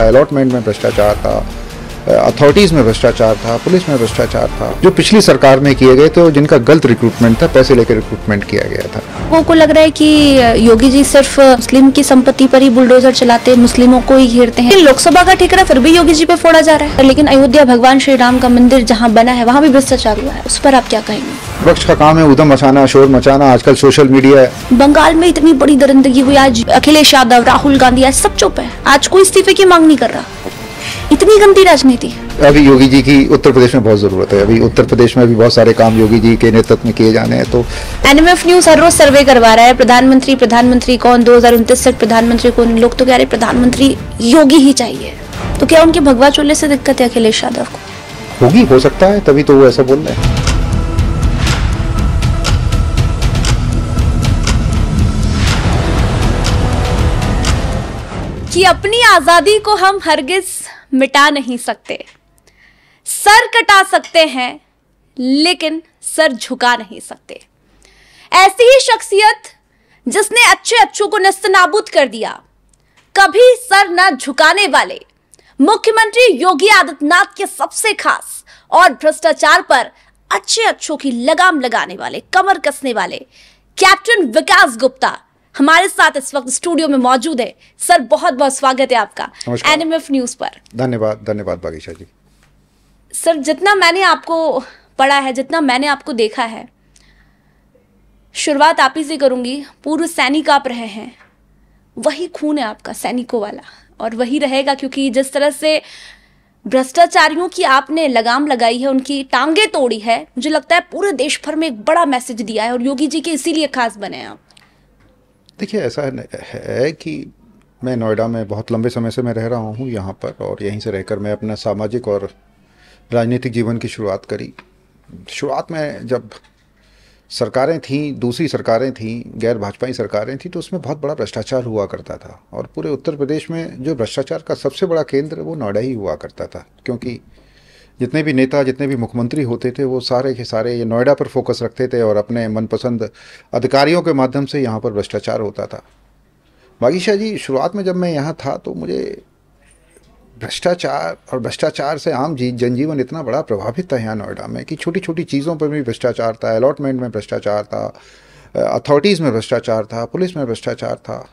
Allotment में भ्रष्टाचार था अथॉरिटीज़ में भ्रष्टाचार था पुलिस में भ्रष्टाचार था जो पिछली सरकार में किए गए थे और जिनका गलत रिक्रूटमेंट था पैसे लेकर रिक्रूटमेंट किया गया था लोगों को लग रहा है कि योगी जी सिर्फ मुस्लिम की संपत्ति पर ही बुलडोजर चलाते मुस्लिमों को ही घेरते हैं लोकसभा का ठिकरा फिर भी योगी जी पे फोड़ा जा रहा है लेकिन अयोध्या भगवान श्री राम का मंदिर जहाँ बना है वहाँ भी भ्रष्टाचार हुआ है उस पर आप क्या कहेंगे विपक्ष का काम है उधम मचाना शोर मचाना आजकल सोशल मीडिया है बंगाल में इतनी बड़ी दरिंदगी हुई आज अखिलेश यादव राहुल गांधी आज सब चुप है आज कोई इस्तीफे की मांग नहीं कर रहा इतनी गंदी राजनीति अभी योगी जी की उत्तर प्रदेश में बहुत जरूरत है अभी उत्तर प्रदेश में भी बहुत सारे काम योगी जी के नेतृत्व में किए जाने हैं तो एनएमएफ न्यूज हर रोज सर्वे करवा रहा है प्रधानमंत्री प्रधानमंत्री कौन दो हजार उनतीस तक प्रधानमंत्री कौन लोग तो कह रहे प्रधानमंत्री योगी ही चाहिए तो क्या उनके भगवा चोले से दिक्कत है अखिलेश यादव को होगी हो सकता है तभी तो वो ऐसा बोल रहे हैं कि अपनी आजादी को हम हरगिज मिटा नहीं सकते सर कटा सकते हैं लेकिन सर झुका नहीं सकते ऐसी ही शख्सियत जिसने अच्छे अच्छों को नस्त नाबूद कर दिया कभी सर न झुकाने वाले मुख्यमंत्री योगी आदित्यनाथ के सबसे खास और भ्रष्टाचार पर अच्छे अच्छों की लगाम लगाने वाले कमर कसने वाले कैप्टन विकास गुप्ता हमारे साथ इस वक्त स्टूडियो में मौजूद है सर बहुत बहुत स्वागत है आपका एन न्यूज़ पर धन्यवाद धन्यवाद बागीशा जी सर जितना मैंने आपको पढ़ा है जितना मैंने आपको देखा है शुरुआत आप ही से करूंगी पूर्व सैनिक आप रहे हैं वही खून है आपका सैनिकों वाला और वही रहेगा क्योंकि जिस तरह से भ्रष्टाचारियों की आपने लगाम लगाई है उनकी टांगे तोड़ी है मुझे लगता है पूरे देश भर में एक बड़ा मैसेज दिया है और योगी जी के इसीलिए खास बने हैं आप देखिए ऐसा है कि मैं नोएडा में बहुत लंबे समय से मैं रह रहा हूँ यहाँ पर और यहीं से रहकर मैं अपना सामाजिक और राजनीतिक जीवन की शुरुआत करी शुरुआत में जब सरकारें थीं दूसरी सरकारें थीं गैर भाजपाई सरकारें थीं तो उसमें बहुत बड़ा भ्रष्टाचार हुआ करता था और पूरे उत्तर प्रदेश में जो भ्रष्टाचार का सबसे बड़ा केंद्र वो नोएडा ही हुआ करता था क्योंकि जितने भी नेता जितने भी मुख्यमंत्री होते थे वो सारे के सारे ये नोएडा पर फोकस रखते थे और अपने मनपसंद अधिकारियों के माध्यम से यहाँ पर भ्रष्टाचार होता था बागीशाह जी शुरुआत में जब मैं यहाँ था तो मुझे भ्रष्टाचार और भ्रष्टाचार से आम जी जनजीवन इतना बड़ा प्रभावित था यहाँ नोएडा में कि छोटी छोटी चीज़ों पर भी भ्रष्टाचार था अलॉटमेंट में भ्रष्टाचार था अथॉरिटीज़ में भ्रष्टाचार था पुलिस में भ्रष्टाचार था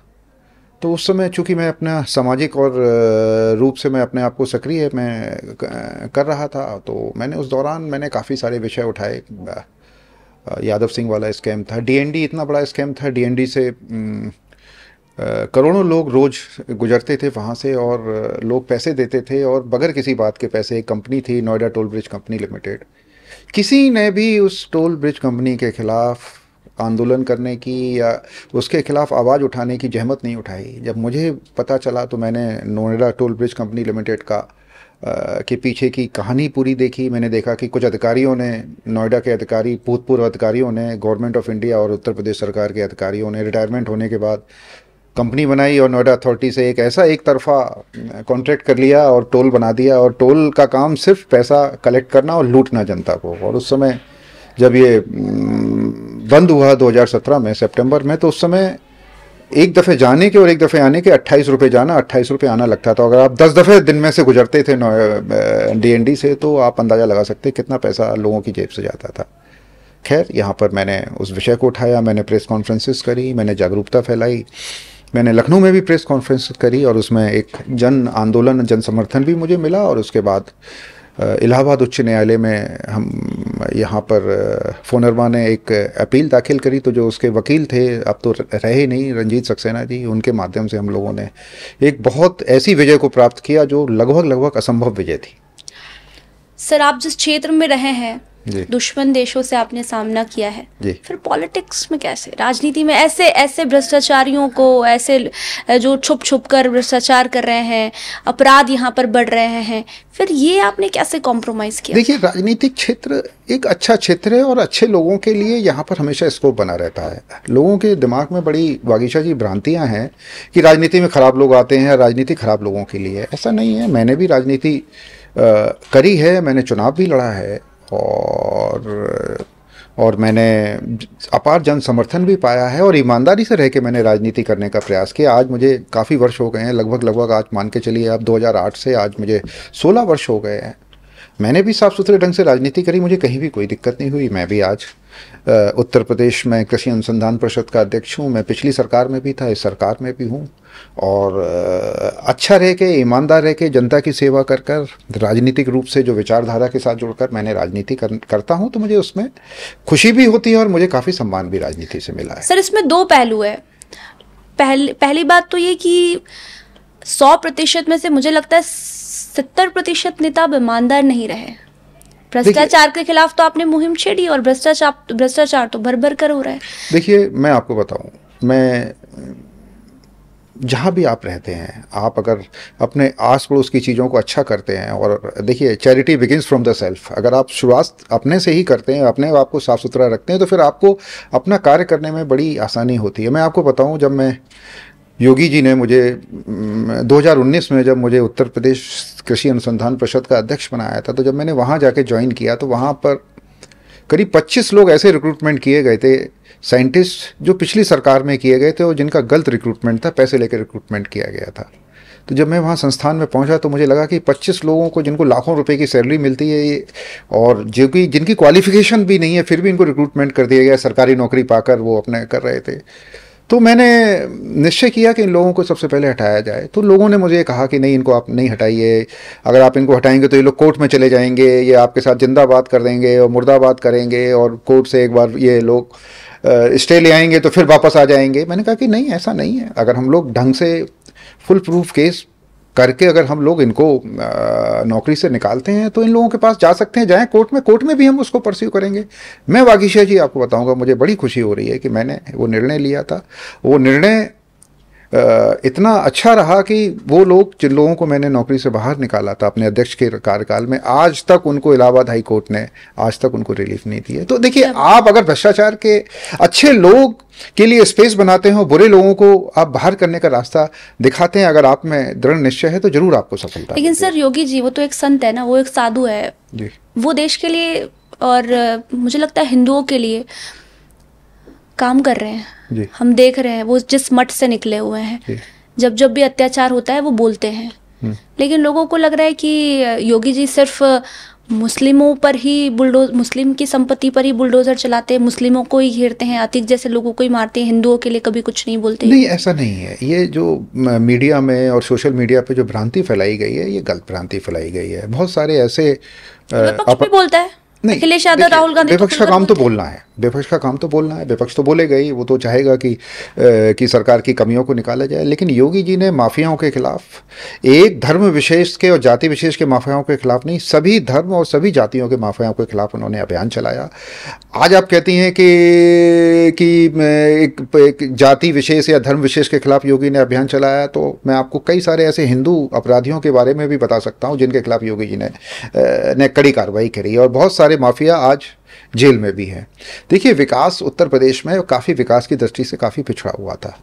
तो उस समय चूंकि मैं अपना सामाजिक और रूप से मैं अपने आप को सक्रिय मैं कर रहा था तो मैंने उस दौरान मैंने काफ़ी सारे विषय उठाए यादव सिंह वाला स्कैम था डीएनडी इतना बड़ा स्कैम था डीएनडी से करोड़ों लोग रोज़ गुजरते थे वहाँ से और लोग पैसे देते थे और बगैर किसी बात के पैसे एक कंपनी थी Noida toll bridge company limited किसी ने भी उस टोल ब्रिज कंपनी के ख़िलाफ़ आंदोलन करने की या उसके खिलाफ आवाज़ उठाने की जहमत नहीं उठाई जब मुझे पता चला तो मैंने Noida toll bridge company limited का के पीछे की कहानी पूरी देखी मैंने देखा कि कुछ अधिकारियों ने नोएडा के अधिकारी भूतपूर्व अधिकारियों ने गवर्नमेंट ऑफ इंडिया और उत्तर प्रदेश सरकार के अधिकारियों ने रिटायरमेंट होने के बाद कंपनी बनाई और नोएडा अथॉरिटी से एक ऐसा एक तरफा कॉन्ट्रैक्ट कर लिया और टोल बना दिया और टोल का काम सिर्फ पैसा कलेक्ट करना और लूटना जनता को और उस समय जब ये बंद हुआ 2017 में सितंबर में तो उस समय एक दफ़े जाने के और एक दफ़े आने के अट्ठाईस रुपये जाना अट्ठाईस रुपये आना लगता था अगर आप दस दफ़े दिन में से गुजरते थे डीएनडी से तो आप अंदाज़ा लगा सकते कितना पैसा लोगों की जेब से जाता था खैर यहाँ पर मैंने उस विषय को उठाया मैंने प्रेस कॉन्फ्रेंसिस करी मैंने जागरूकता फैलाई मैंने लखनऊ में भी प्रेस कॉन्फ्रेंस करी और उसमें एक जन आंदोलन जन समर्थन भी मुझे मिला और उसके बाद इलाहाबाद उच्च न्यायालय में हम यहाँ पर फोनरमा ने एक अपील दाखिल करी तो जो उसके वकील थे अब तो रहे नहीं रंजीत सक्सेना जी उनके माध्यम से हम लोगों ने एक बहुत ऐसी विजय को प्राप्त किया जो लगभग लगभग असंभव विजय थी सर आप जिस क्षेत्र में रहे हैं दुश्मन देशों से आपने सामना किया है फिर पॉलिटिक्स में कैसे राजनीति में ऐसे ऐसे भ्रष्टाचारियों को ऐसे जो छुप छुप कर भ्रष्टाचार कर रहे हैं अपराध यहाँ पर बढ़ रहे हैं फिर ये आपने कैसे कॉम्प्रोमाइज किया देखिए राजनीतिक क्षेत्र एक अच्छा क्षेत्र है और अच्छे लोगों के लिए यहाँ पर हमेशा स्कोप बना रहता है लोगों के दिमाग में बड़ी बागीचा जी भ्रांतियाँ हैं कि राजनीति में खराब लोग आते हैं राजनीति खराब लोगों के लिए ऐसा नहीं है मैंने भी राजनीति करी है मैंने चुनाव भी लड़ा है और और मैंने अपार जन समर्थन भी पाया है और ईमानदारी से रह के मैंने राजनीति करने का प्रयास किया आज मुझे काफ़ी वर्ष हो गए हैं लगभग लगभग आज मान के चलिए आप 2008 से आज मुझे 16 वर्ष हो गए हैं मैंने भी साफ़ सुथरे ढंग से राजनीति करी मुझे कहीं भी कोई दिक्कत नहीं हुई मैं भी आज उत्तर प्रदेश में कृषि अनुसंधान परिषद का अध्यक्ष हूँ मैं पिछली सरकार में भी था इस सरकार में भी हूँ और अच्छा रह के ईमानदार रह के जनता की सेवा कर कर राजनीतिक रूप से जो विचारधारा के साथ जुड़कर मैंने राजनीति कर, करता हूँ तो मुझे उसमें खुशी भी होती है और मुझे काफ़ी सम्मान भी राजनीति से मिला है सर इसमें दो पहलू है पहल, पहली बात तो ये कि सौ प्रतिशत में से मुझे लगता है सत्तर प्रतिशत नेता ईमानदार नहीं रहे भ्रष्टाचार के खिलाफ तो आपने मुहिम छेड़ी और भ्रष्टाचार भ्रष्टाचार तो भर भर कर हो रहा है देखिए मैं आपको बताऊं मैं जहाँ भी आप रहते हैं आप अगर अपने आस पड़ोस की चीज़ों को अच्छा करते हैं और देखिए charity begins from the self अगर आप शुरुआत अपने से ही करते हैं अपने आप को साफ़ सुथरा रखते हैं तो फिर आपको अपना कार्य करने में बड़ी आसानी होती है मैं आपको बताऊँ जब मैं योगी जी ने मुझे 2019 में जब मुझे उत्तर प्रदेश कृषि अनुसंधान परिषद का अध्यक्ष बनाया था तो जब मैंने वहाँ जाके ज्वाइन किया तो वहाँ पर करीब 25 लोग ऐसे रिक्रूटमेंट किए गए थे साइंटिस्ट जो पिछली सरकार में किए गए थे और जिनका गलत रिक्रूटमेंट था पैसे लेकर रिक्रूटमेंट किया गया था तो जब मैं वहाँ संस्थान में पहुँचा तो मुझे लगा कि 25 लोगों को जिनको लाखों रुपए की सैलरी मिलती है ये और जो कि जिनकी क्वालिफिकेशन भी नहीं है फिर भी इनको रिक्रूटमेंट कर दिया गया सरकारी नौकरी पाकर वो अपने कर रहे थे तो मैंने निश्चय किया कि इन लोगों को सबसे पहले हटाया जाए तो लोगों ने मुझे कहा कि नहीं इनको आप नहीं हटाइए अगर आप इनको हटाएंगे तो ये लोग कोर्ट में चले जाएंगे ये आपके साथ जिंदाबाद कर देंगे और मुर्दाबाद करेंगे और कोर्ट से एक बार ये लोग स्टे ले आएंगे तो फिर वापस आ जाएंगे मैंने कहा कि नहीं ऐसा नहीं है अगर हम लोग ढंग से फुल प्रूफ केस करके अगर हम लोग इनको नौकरी से निकालते हैं तो इन लोगों के पास जा सकते हैं जाएं कोर्ट में कोर्ट में भी हम उसको परस्यू करेंगे मैं वागीशा जी आपको बताऊंगा मुझे बड़ी खुशी हो रही है कि मैंने वो निर्णय लिया था वो निर्णय इतना अच्छा रहा कि वो लोग जिन लोगों को मैंने नौकरी से बाहर निकाला था अपने अध्यक्ष के कार्यकाल में आज तक उनको इलाहाबाद हाई कोर्ट ने आज तक उनको रिलीफ नहीं दी है तो देखिए आप अगर भ्रष्टाचार के अच्छे लोग के लिए स्पेस बनाते हो बुरे लोगों को आप बाहर करने का रास्ता दिखाते हैं अगर आप में दृढ़ निश्चय है तो जरूर आपको सफलता लेकिन सर योगी जी वो तो एक संत है ना वो एक साधु है वो देश के लिए और मुझे लगता है हिंदुओं के लिए काम कर रहे हैं हम देख रहे हैं वो जिस मठ से निकले हुए हैं जब जब भी अत्याचार होता है वो बोलते हैं हम्म। लेकिन लोगों को लग रहा है कि योगी जी सिर्फ मुस्लिमों पर ही बुलडोज मुस्लिम की संपत्ति पर ही बुलडोजर चलाते हैं मुस्लिमों को ही घेरते हैं अतिक जैसे लोगों को ही मारते हैं हिंदुओं के लिए कभी कुछ नहीं बोलते नहीं ऐसा नहीं है ये जो मीडिया में और सोशल मीडिया पे जो भ्रांति फैलाई गई है ये गलत भ्रांति फैलाई गई है बहुत सारे ऐसे विपक्ष भी बोलता है अखिलेश यादव राहुल गांधी तो विपक्ष का काम तो बोलना है विपक्ष का काम तो बोलना है विपक्ष तो बोलेगा ही वो तो चाहेगा कि कि सरकार की कमियों को निकाला जाए लेकिन योगी जी ने माफियाओं के खिलाफ एक धर्म विशेष के और जाति विशेष के माफियाओं के खिलाफ नहीं सभी धर्म और सभी जातियों के माफियाओं के खिलाफ उन्होंने अभियान चलाया आज आप कहती हैं कि कि एक, एक जाति विशेष या धर्म विशेष के खिलाफ योगी ने अभियान चलाया तो मैं आपको कई सारे ऐसे हिंदू अपराधियों के बारे में भी बता सकता हूँ जिनके खिलाफ योगी जी ने ने कड़ी कार्रवाई करी और बहुत सारे माफिया आज जेल में भी हैं देखिए विकास उत्तर प्रदेश में काफ़ी विकास की दृष्टि से काफ़ी पिछड़ा हुआ था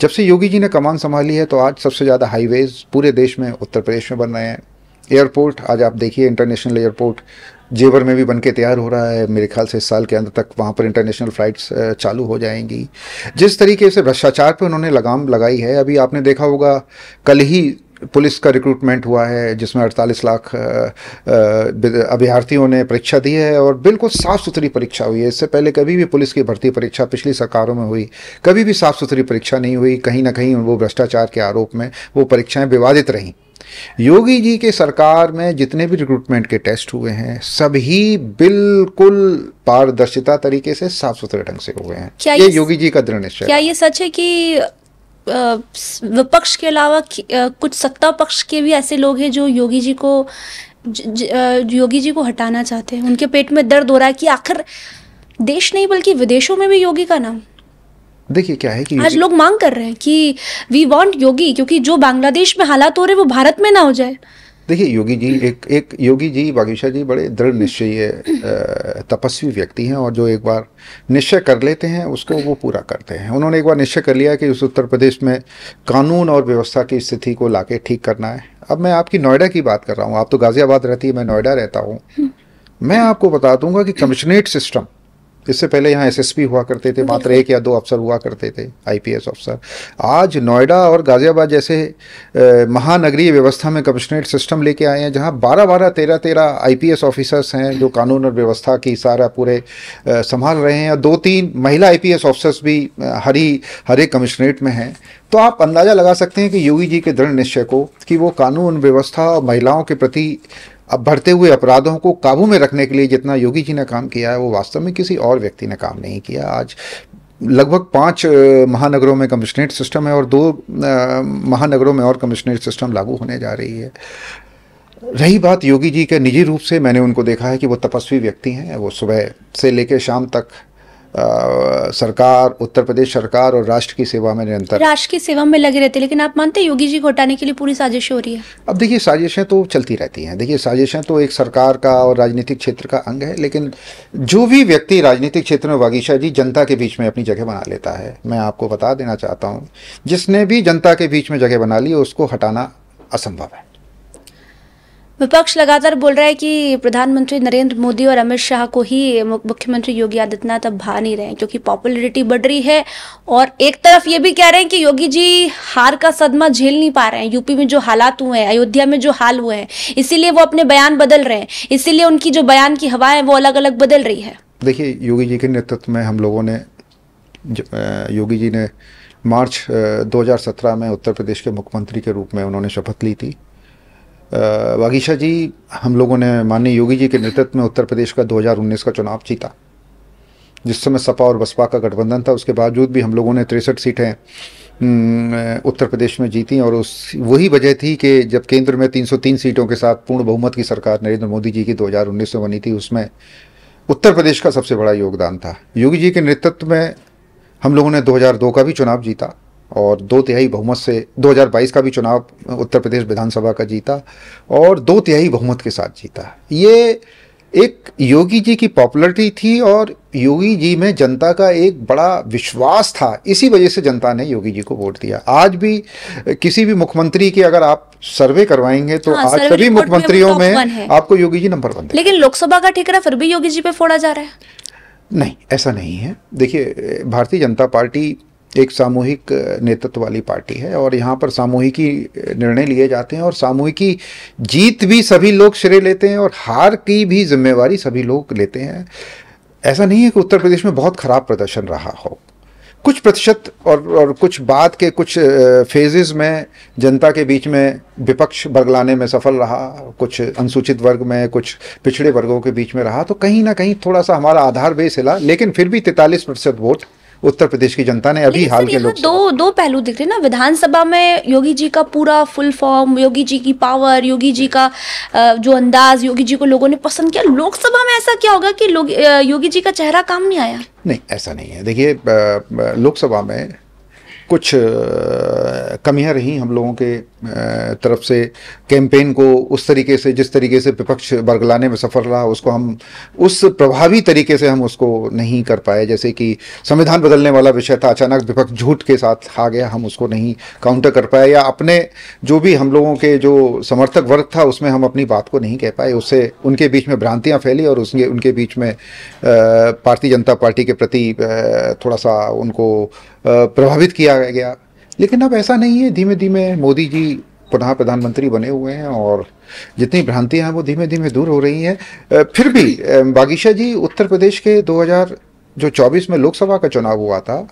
जब से योगी जी ने कमान संभाली है तो आज सबसे ज़्यादा हाईवेज़ पूरे देश में उत्तर प्रदेश में बन रहे हैं एयरपोर्ट आज आप देखिए इंटरनेशनल एयरपोर्ट जेवर में भी बन के तैयार हो रहा है मेरे ख्याल से इस साल के अंदर तक वहाँ पर इंटरनेशनल फ़्लाइट्स चालू हो जाएंगी जिस तरीके से भ्रष्टाचार पर उन्होंने लगाम लगाई है अभी आपने देखा होगा कल ही पुलिस का रिक्रूटमेंट हुआ है जिसमें 48 लाख अभ्यर्थियों ने परीक्षा दी है और बिल्कुल साफ़ सुथरी परीक्षा हुई है इससे पहले कभी भी पुलिस की भर्ती परीक्षा पिछली सरकारों में हुई कभी भी साफ़ सुथरी परीक्षा नहीं हुई कहीं ना कहीं वो भ्रष्टाचार के आरोप में वो परीक्षाएँ विवादित रहीं योगी जी के सरकार में जितने भी रिक्रूटमेंट के टेस्ट हुए हैं सभी बिल्कुल पारदर्शिता तरीके से साफ सुथरे ढंग से हुए हैं क्या ये, ये योगी जी का दृढ़ निश्चय क्या ये सच है कि विपक्ष के अलावा कुछ सत्ता पक्ष के भी ऐसे लोग हैं जो योगी जी को ज, ज, योगी जी को हटाना चाहते हैं उनके पेट में दर्द हो रहा है कि आखिर देश नहीं बल्कि विदेशों में भी योगी का नाम देखिए क्या है कि आज लोग मांग कर रहे हैं कि वी वांट योगी क्योंकि जो बांग्लादेश में हालात हो रहे वो भारत में ना हो जाए देखिए योगी जी एक एक योगी जी बागेश्वर जी बड़े दृढ़ निश्चय तपस्वी व्यक्ति हैं और जो एक बार निश्चय कर लेते हैं उसको वो पूरा करते हैं उन्होंने एक बार निश्चय कर लिया कि उस उत्तर प्रदेश में कानून और व्यवस्था की स्थिति को लाके ठीक करना है अब मैं आपकी नोएडा की बात कर रहा हूँ आप तो गाज़ियाबाद रहती है मैं नोएडा रहता हूँ मैं आपको बता दूंगा कि कमिश्नरेट सिस्टम इससे पहले यहाँ एसएसपी हुआ करते थे मात्र एक या दो अफसर हुआ करते थे आईपीएस अफसर आज नोएडा और गाज़ियाबाद जैसे महानगरीय व्यवस्था में कमिश्नरेट सिस्टम लेके आए हैं जहाँ बारह बारह तेरह तेरह आईपीएस ऑफिसर्स हैं जो कानून और व्यवस्था की सारा पूरे संभाल रहे हैं और दो तीन महिला आईपीएस ऑफिसर्स भी हर ही हर एक कमिश्नरेट में हैं तो आप अंदाज़ा लगा सकते हैं कि योगी जी के दृढ़ निश्चय को कि वो कानून व्यवस्था और महिलाओं के प्रति अब बढ़ते हुए अपराधों को काबू में रखने के लिए जितना योगी जी ने काम किया है वो वास्तव में किसी और व्यक्ति ने काम नहीं किया आज लगभग पाँच महानगरों में कमिश्नरेट सिस्टम है और दो महानगरों में और कमिश्नरेट सिस्टम लागू होने जा रही है रही बात योगी जी के निजी रूप से मैंने उनको देखा है कि वो तपस्वी व्यक्ति हैं वो सुबह से लेकर शाम तक आ, सरकार उत्तर प्रदेश सरकार और राष्ट्र की सेवा में निरंतर राष्ट्र की सेवा में लगे रहते लेकिन आप मानते हैं योगी जी को हटाने के लिए पूरी साजिश हो रही है अब देखिए साजिशें तो चलती रहती हैं देखिए साजिशें तो एक सरकार का और राजनीतिक क्षेत्र का अंग है लेकिन जो भी व्यक्ति राजनीतिक क्षेत्र में बागीशा जी जनता के बीच में अपनी जगह बना लेता है मैं आपको बता देना चाहता हूँ जिसने भी जनता के बीच में जगह बना ली उसको हटाना असंभव है विपक्ष लगातार बोल रहा है कि प्रधानमंत्री नरेंद्र मोदी और अमित शाह को ही मुख्यमंत्री योगी आदित्यनाथ अब भा नहीं रहे हैं क्योंकि पॉपुलरिटी बढ़ रही है और एक तरफ ये भी कह रहे हैं कि योगी जी हार का सदमा झेल नहीं पा रहे हैं यूपी में जो हालात हुए हैं अयोध्या में जो हाल हुए हैं इसीलिए वो अपने बयान बदल रहे हैं इसीलिए उनकी जो बयान की हवा है वो अलग अलग बदल रही है देखिए योगी जी के नेतृत्व में हम लोगों ने योगी जी ने मार्च 2017 में उत्तर प्रदेश के मुख्यमंत्री के रूप में उन्होंने शपथ ली थी बागीशा जी हम लोगों ने माननीय योगी जी के नेतृत्व में उत्तर प्रदेश का 2019 का चुनाव जीता जिस समय सपा और बसपा का गठबंधन था उसके बावजूद भी हम लोगों ने तिरसठ सीटें उत्तर प्रदेश में जीती और उस वही वजह थी कि जब केंद्र में 303 सीटों के साथ पूर्ण बहुमत की सरकार नरेंद्र मोदी जी की 2019 में बनी थी उसमें उत्तर प्रदेश का सबसे बड़ा योगदान था योगी जी के नेतृत्व में हम लोगों ने 2002 का भी चुनाव जीता और दो तिहाई बहुमत से 2022 का भी चुनाव उत्तर प्रदेश विधानसभा का जीता और दो तिहाई बहुमत के साथ जीता ये एक योगी जी की पॉपुलरिटी थी और योगी जी में जनता का एक बड़ा विश्वास था इसी वजह से जनता ने योगी जी को वोट दिया आज भी किसी भी मुख्यमंत्री के अगर आप सर्वे करवाएंगे तो हाँ, आज सभी मुख्यमंत्रियों में, में आपको योगी जी नंबर वन लेकिन लोकसभा का ठिकरा फिर भी योगी जी पे फोड़ा जा रहा है नहीं ऐसा नहीं है देखिए भारतीय जनता पार्टी एक सामूहिक नेतृत्व वाली पार्टी है और यहाँ पर सामूहिकी निर्णय लिए जाते हैं और सामूहिकी जीत भी सभी लोग श्रेय लेते हैं और हार की भी जिम्मेवारी सभी लोग लेते हैं ऐसा नहीं है कि उत्तर प्रदेश में बहुत खराब प्रदर्शन रहा हो कुछ प्रतिशत और और कुछ बात के कुछ फेजेस में जनता के बीच में विपक्ष बरगलाने में सफल रहा कुछ अनुसूचित वर्ग में कुछ पिछड़े वर्गों के बीच में रहा तो कहीं ना कहीं थोड़ा सा हमारा आधार बेस हिला लेकिन फिर भी तैंतालीस प्रतिशत वोट उत्तर प्रदेश की जनता ने अभी हाल के लोग दो दो पहलू दिख रहे ना विधानसभा में योगी जी का पूरा फुल फॉर्म योगी जी की पावर योगी जी का जो अंदाज योगी जी को लोगों ने पसंद किया लोकसभा में ऐसा क्या होगा कि योगी जी का चेहरा काम नहीं आया नहीं ऐसा नहीं है देखिए लोकसभा में कुछ कमियां रहीं हम लोगों के तरफ से कैंपेन को उस तरीके से जिस तरीके से विपक्ष बरगलाने में सफल रहा उसको हम उस प्रभावी तरीके से हम उसको नहीं कर पाए जैसे कि संविधान बदलने वाला विषय था अचानक विपक्ष झूठ के साथ आ गया हम उसको नहीं काउंटर कर पाए या अपने जो भी हम लोगों के जो समर्थक वर्ग था उसमें हम अपनी बात को नहीं कह पाए उससे उनके बीच में भ्रांतियाँ फैली और उसके उनके बीच में भारतीय जनता पार्टी के प्रति थोड़ा सा उनको प्रभावित किया गया लेकिन अब ऐसा नहीं है धीमे धीमे मोदी जी पुनः प्रधानमंत्री बने हुए हैं और जितनी भ्रांतियां हैं वो धीमे धीमे दूर हो रही हैं फिर भी बागीशा जी उत्तर प्रदेश के 2000 जो 24 में लोकसभा का चुनाव हुआ था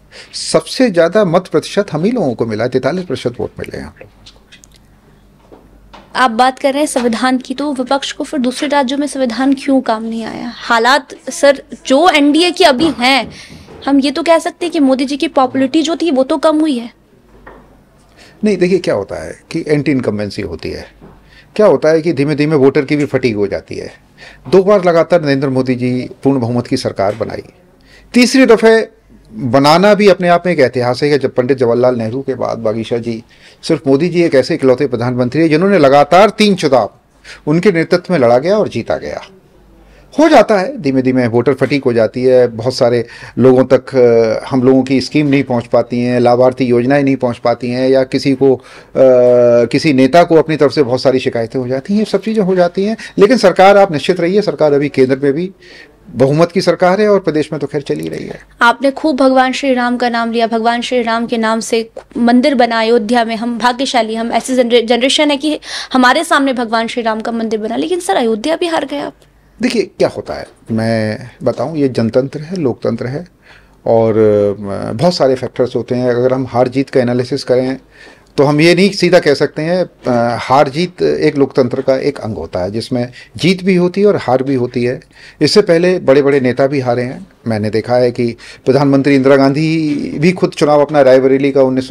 सबसे ज़्यादा मत प्रतिशत हम ही लोगों को मिला तैतालीस प्रतिशत वोट मिले हैं आप बात कर रहे हैं संविधान की तो विपक्ष को फिर दूसरे राज्यों में संविधान क्यों काम नहीं आया हालात सर जो एनडीए की अभी हैं हम ये तो कह सकते हैं कि मोदी जी की पॉपुलरिटी जो थी वो तो कम हुई है नहीं देखिए क्या होता है कि एंटी इनकम्बेंसी होती है क्या होता है कि धीमे धीमे वोटर की भी फटीक हो जाती है दो बार लगातार नरेंद्र मोदी जी पूर्ण बहुमत की सरकार बनाई तीसरी दफ़े बनाना भी अपने आप में एक ऐतिहासिक है जब पंडित जवाहरलाल नेहरू के बाद बागीशा जी सिर्फ मोदी जी एक ऐसे इकलौते प्रधानमंत्री है जिन्होंने लगातार तीन चुनाव उनके नेतृत्व में लड़ा गया और जीता गया हो जाता है धीमे धीमे वोटर फटीक हो जाती है बहुत सारे लोगों तक हम लोगों की स्कीम नहीं पहुंच पाती हैं लाभार्थी योजनाएं नहीं पहुंच पाती हैं या किसी को आ, किसी नेता को अपनी तरफ से बहुत सारी शिकायतें हो जाती हैं ये सब चीज़ें हो जाती हैं लेकिन सरकार आप निश्चित रहिए सरकार अभी केंद्र में भी बहुमत की सरकार है और प्रदेश में तो खैर चली रही है आपने खूब भगवान श्री राम का नाम लिया भगवान श्री राम के नाम से मंदिर बना अयोध्या में हम भाग्यशाली हम ऐसे जनरेशन है कि हमारे सामने भगवान श्री राम का मंदिर बना लेकिन सर अयोध्या भी हार गए आप देखिए क्या होता है मैं बताऊं ये जनतंत्र है लोकतंत्र है और बहुत सारे फैक्टर्स होते हैं अगर हम हार जीत का एनालिसिस करें तो हम ये नहीं सीधा कह सकते हैं हार जीत एक लोकतंत्र का एक अंग होता है जिसमें जीत भी होती है और हार भी होती है इससे पहले बड़े बड़े नेता भी हारे हैं मैंने देखा है कि प्रधानमंत्री इंदिरा गांधी भी खुद चुनाव अपना रायबरेली का उन्नीस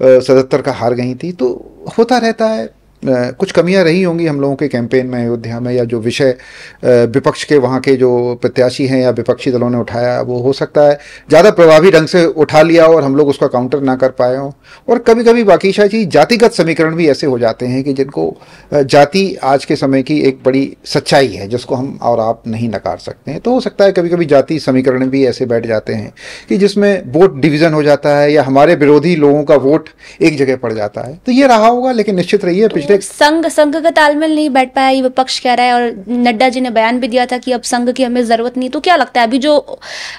का हार गई थी तो होता रहता है कुछ कमियां रही होंगी हम लोगों के कैंपेन में अयोध्या में या जो विषय विपक्ष के वहाँ के जो प्रत्याशी हैं या विपक्षी दलों ने उठाया वो हो सकता है ज़्यादा प्रभावी ढंग से उठा लिया और हम लोग उसका काउंटर ना कर पाए हों और कभी कभी बाकी शायद जी जातिगत समीकरण भी ऐसे हो जाते हैं कि जिनको जाति आज के समय की एक बड़ी सच्चाई है जिसको हम और आप नहीं नकार सकते हैं तो हो सकता है कभी कभी जाति समीकरण भी ऐसे बैठ जाते हैं कि जिसमें वोट डिवीज़न हो जाता है या हमारे विरोधी लोगों का वोट एक जगह पड़ जाता है तो ये रहा होगा लेकिन निश्चित रहिए पिछले संघ संघ का तालमेल नहीं बैठ पाया ये विपक्ष कह रहा है और नड्डा जी ने बयान भी दिया था कि अब संघ की हमें जरूरत नहीं तो क्या लगता है अभी जो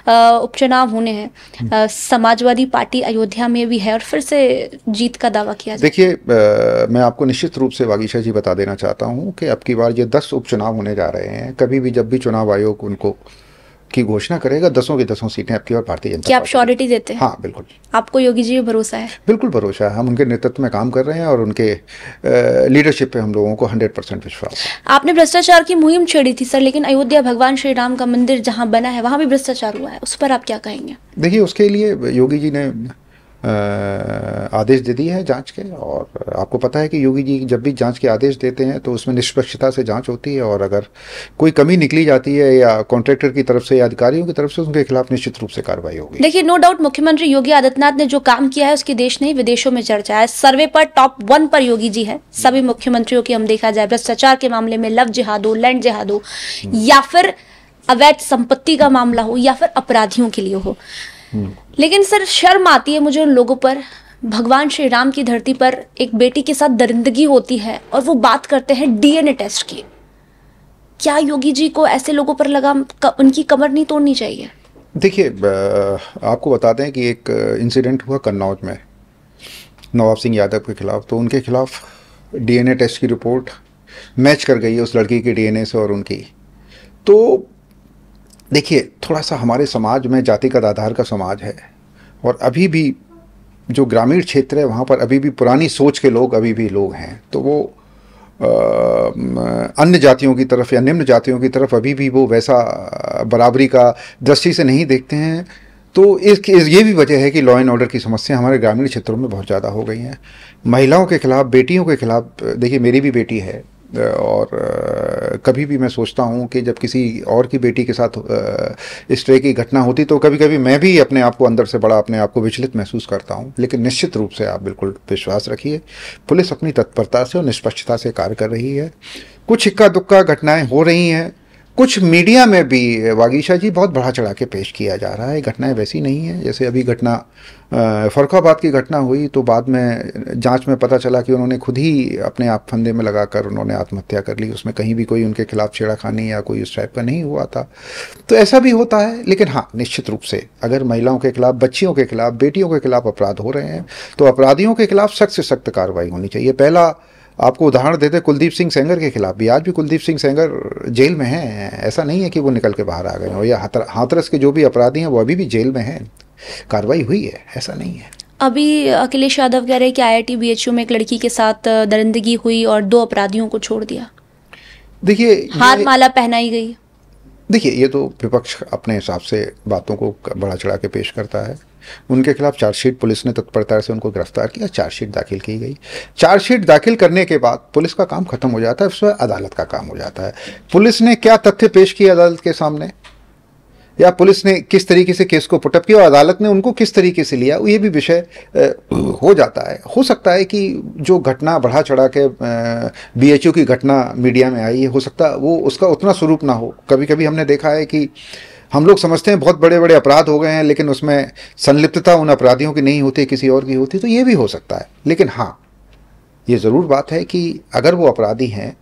उपचुनाव होने हैं हम्म। समाजवादी पार्टी अयोध्या में भी है और फिर से जीत का दावा किया देखिए मैं आपको निश्चित रूप से वागीशा जी बता देना चाहता हूँ कि अब की बार ये दस उपचुनाव होने जा रहे हैं कभी भी जब भी चुनाव आयोग उनको की घोषणा करेगा दसों की दसों सीटें आपकी और भारतीय जनता आप श्योरिटी देते हैं हाँ बिल्कुल आपको योगी जी भरोसा है बिल्कुल भरोसा है हम उनके नेतृत्व में काम कर रहे हैं और उनके लीडरशिप पे हम लोगों को हंड्रेड परसेंट विश्वास आपने भ्रष्टाचार की मुहिम छेड़ी थी सर लेकिन अयोध्या भगवान श्री राम का मंदिर जहाँ बना है वहाँ भी भ्रष्टाचार हुआ है उस पर आप क्या कहेंगे देखिए उसके लिए योगी जी ने आदेश दे दिए हैं जांच के और आपको पता है कि योगी जी जब भी जांच के आदेश देते हैं तो उसमें निष्पक्षता से जांच होती है और अगर कोई कमी निकली जाती है या कॉन्ट्रैक्टर की तरफ से या अधिकारियों की तरफ से उनके खिलाफ निश्चित रूप से कार्रवाई होगी देखिए नो डाउट मुख्यमंत्री योगी आदित्यनाथ ने जो काम किया है उसकी देश नहीं विदेशों में चर्चा है सर्वे पर टॉप वन पर योगी जी है सभी मुख्यमंत्रियों की हम देखा जाए भ्रष्टाचार के मामले में लव जिहादो लैंड जिहादो या फिर अवैध संपत्ति का मामला हो या फिर अपराधियों के लिए हो लेकिन सर शर्म आती है मुझे उन लोगों पर भगवान श्री राम की धरती पर एक बेटी के साथ दरिंदगी होती है और वो बात करते हैं डीएनए टेस्ट की क्या योगी जी को ऐसे लोगों पर लगा उनकी कमर नहीं तोड़नी चाहिए देखिए आपको बताते हैं कि एक इंसिडेंट हुआ कन्नौज में नवाब सिंह यादव के खिलाफ तो उनके खिलाफ डीएनए टेस्ट की रिपोर्ट मैच कर गई है उस लड़की के डीएनए से और उनकी तो देखिए थोड़ा सा हमारे समाज में जातिगत आधार का समाज है और अभी भी जो ग्रामीण क्षेत्र है वहाँ पर अभी भी पुरानी सोच के लोग अभी भी लोग हैं तो वो अन्य जातियों की तरफ या निम्न जातियों की तरफ अभी भी वो वैसा बराबरी का दृष्टि से नहीं देखते हैं तो इस, इस ये भी वजह है कि लॉ एंड ऑर्डर की समस्या हमारे ग्रामीण क्षेत्रों में बहुत ज़्यादा हो गई हैं महिलाओं के खिलाफ बेटियों के खिलाफ देखिए मेरी भी बेटी है और कभी भी मैं सोचता हूँ कि जब किसी और की बेटी के साथ इस तरह की घटना होती तो कभी कभी मैं भी अपने आप को अंदर से बड़ा अपने आप को विचलित महसूस करता हूँ लेकिन निश्चित रूप से आप बिल्कुल विश्वास रखिए पुलिस अपनी तत्परता से और निष्पक्षता से कार्य कर रही है कुछ इक्का दुक्का घटनाएं हो रही हैं कुछ मीडिया में भी वागीशा जी बहुत बढ़ा चढ़ा के पेश किया जा रहा है घटनाएं वैसी नहीं है जैसे अभी घटना फरुखाबाद की घटना हुई तो बाद में जांच में पता चला कि उन्होंने खुद ही अपने आप फंदे में लगाकर उन्होंने आत्महत्या कर ली उसमें कहीं भी कोई उनके खिलाफ छेड़ाखानी या कोई उस टाइप का नहीं हुआ था तो ऐसा भी होता है लेकिन हाँ निश्चित रूप से अगर महिलाओं के खिलाफ बच्चियों के खिलाफ बेटियों के खिलाफ अपराध हो रहे हैं तो अपराधियों के खिलाफ सख्त से सख्त कार्रवाई होनी चाहिए पहला आपको उदाहरण देते कुलदीप सिंह सेंगर के खिलाफ भी आज भी कुलदीप सिंह सेंगर जेल में हैं ऐसा नहीं है कि वो निकल के बाहर आ गए हो या हाथरस के जो भी अपराधी हैं वो अभी भी जेल में हैं कार्रवाई हुई है ऐसा नहीं है अभी अखिलेश यादव कह रहे हैं कि आईआईटी बीएचयू में एक लड़की के साथ दरिंदगी हुई और दो अपराधियों को छोड़ दिया देखिए हार माला पहनाई गई देखिए ये तो विपक्ष अपने हिसाब से बातों को बढ़ा चढ़ा के पेश करता है उनके खिलाफ चार्जशीट पुलिस ने तत्परता से उनको गिरफ्तार किया चार्जशीट दाखिल की गई चार्जशीट दाखिल करने के बाद पुलिस का काम खत्म हो जाता है उसमें अदालत का काम हो जाता है पुलिस ने क्या तथ्य पेश किया अदालत के सामने या पुलिस ने किस तरीके से केस को पुटअप किया और अदालत ने उनको किस तरीके से लिया ये भी विषय हो जाता है हो सकता है कि जो घटना बढ़ा चढ़ा के बीएचयू की घटना मीडिया में आई है हो सकता है वो उसका उतना स्वरूप ना हो कभी कभी हमने देखा है कि हम लोग समझते हैं बहुत बड़े बड़े अपराध हो गए हैं लेकिन उसमें संलिप्तता उन अपराधियों की नहीं होती किसी और की होती तो ये भी हो सकता है लेकिन हाँ ये ज़रूर बात है कि अगर वो अपराधी हैं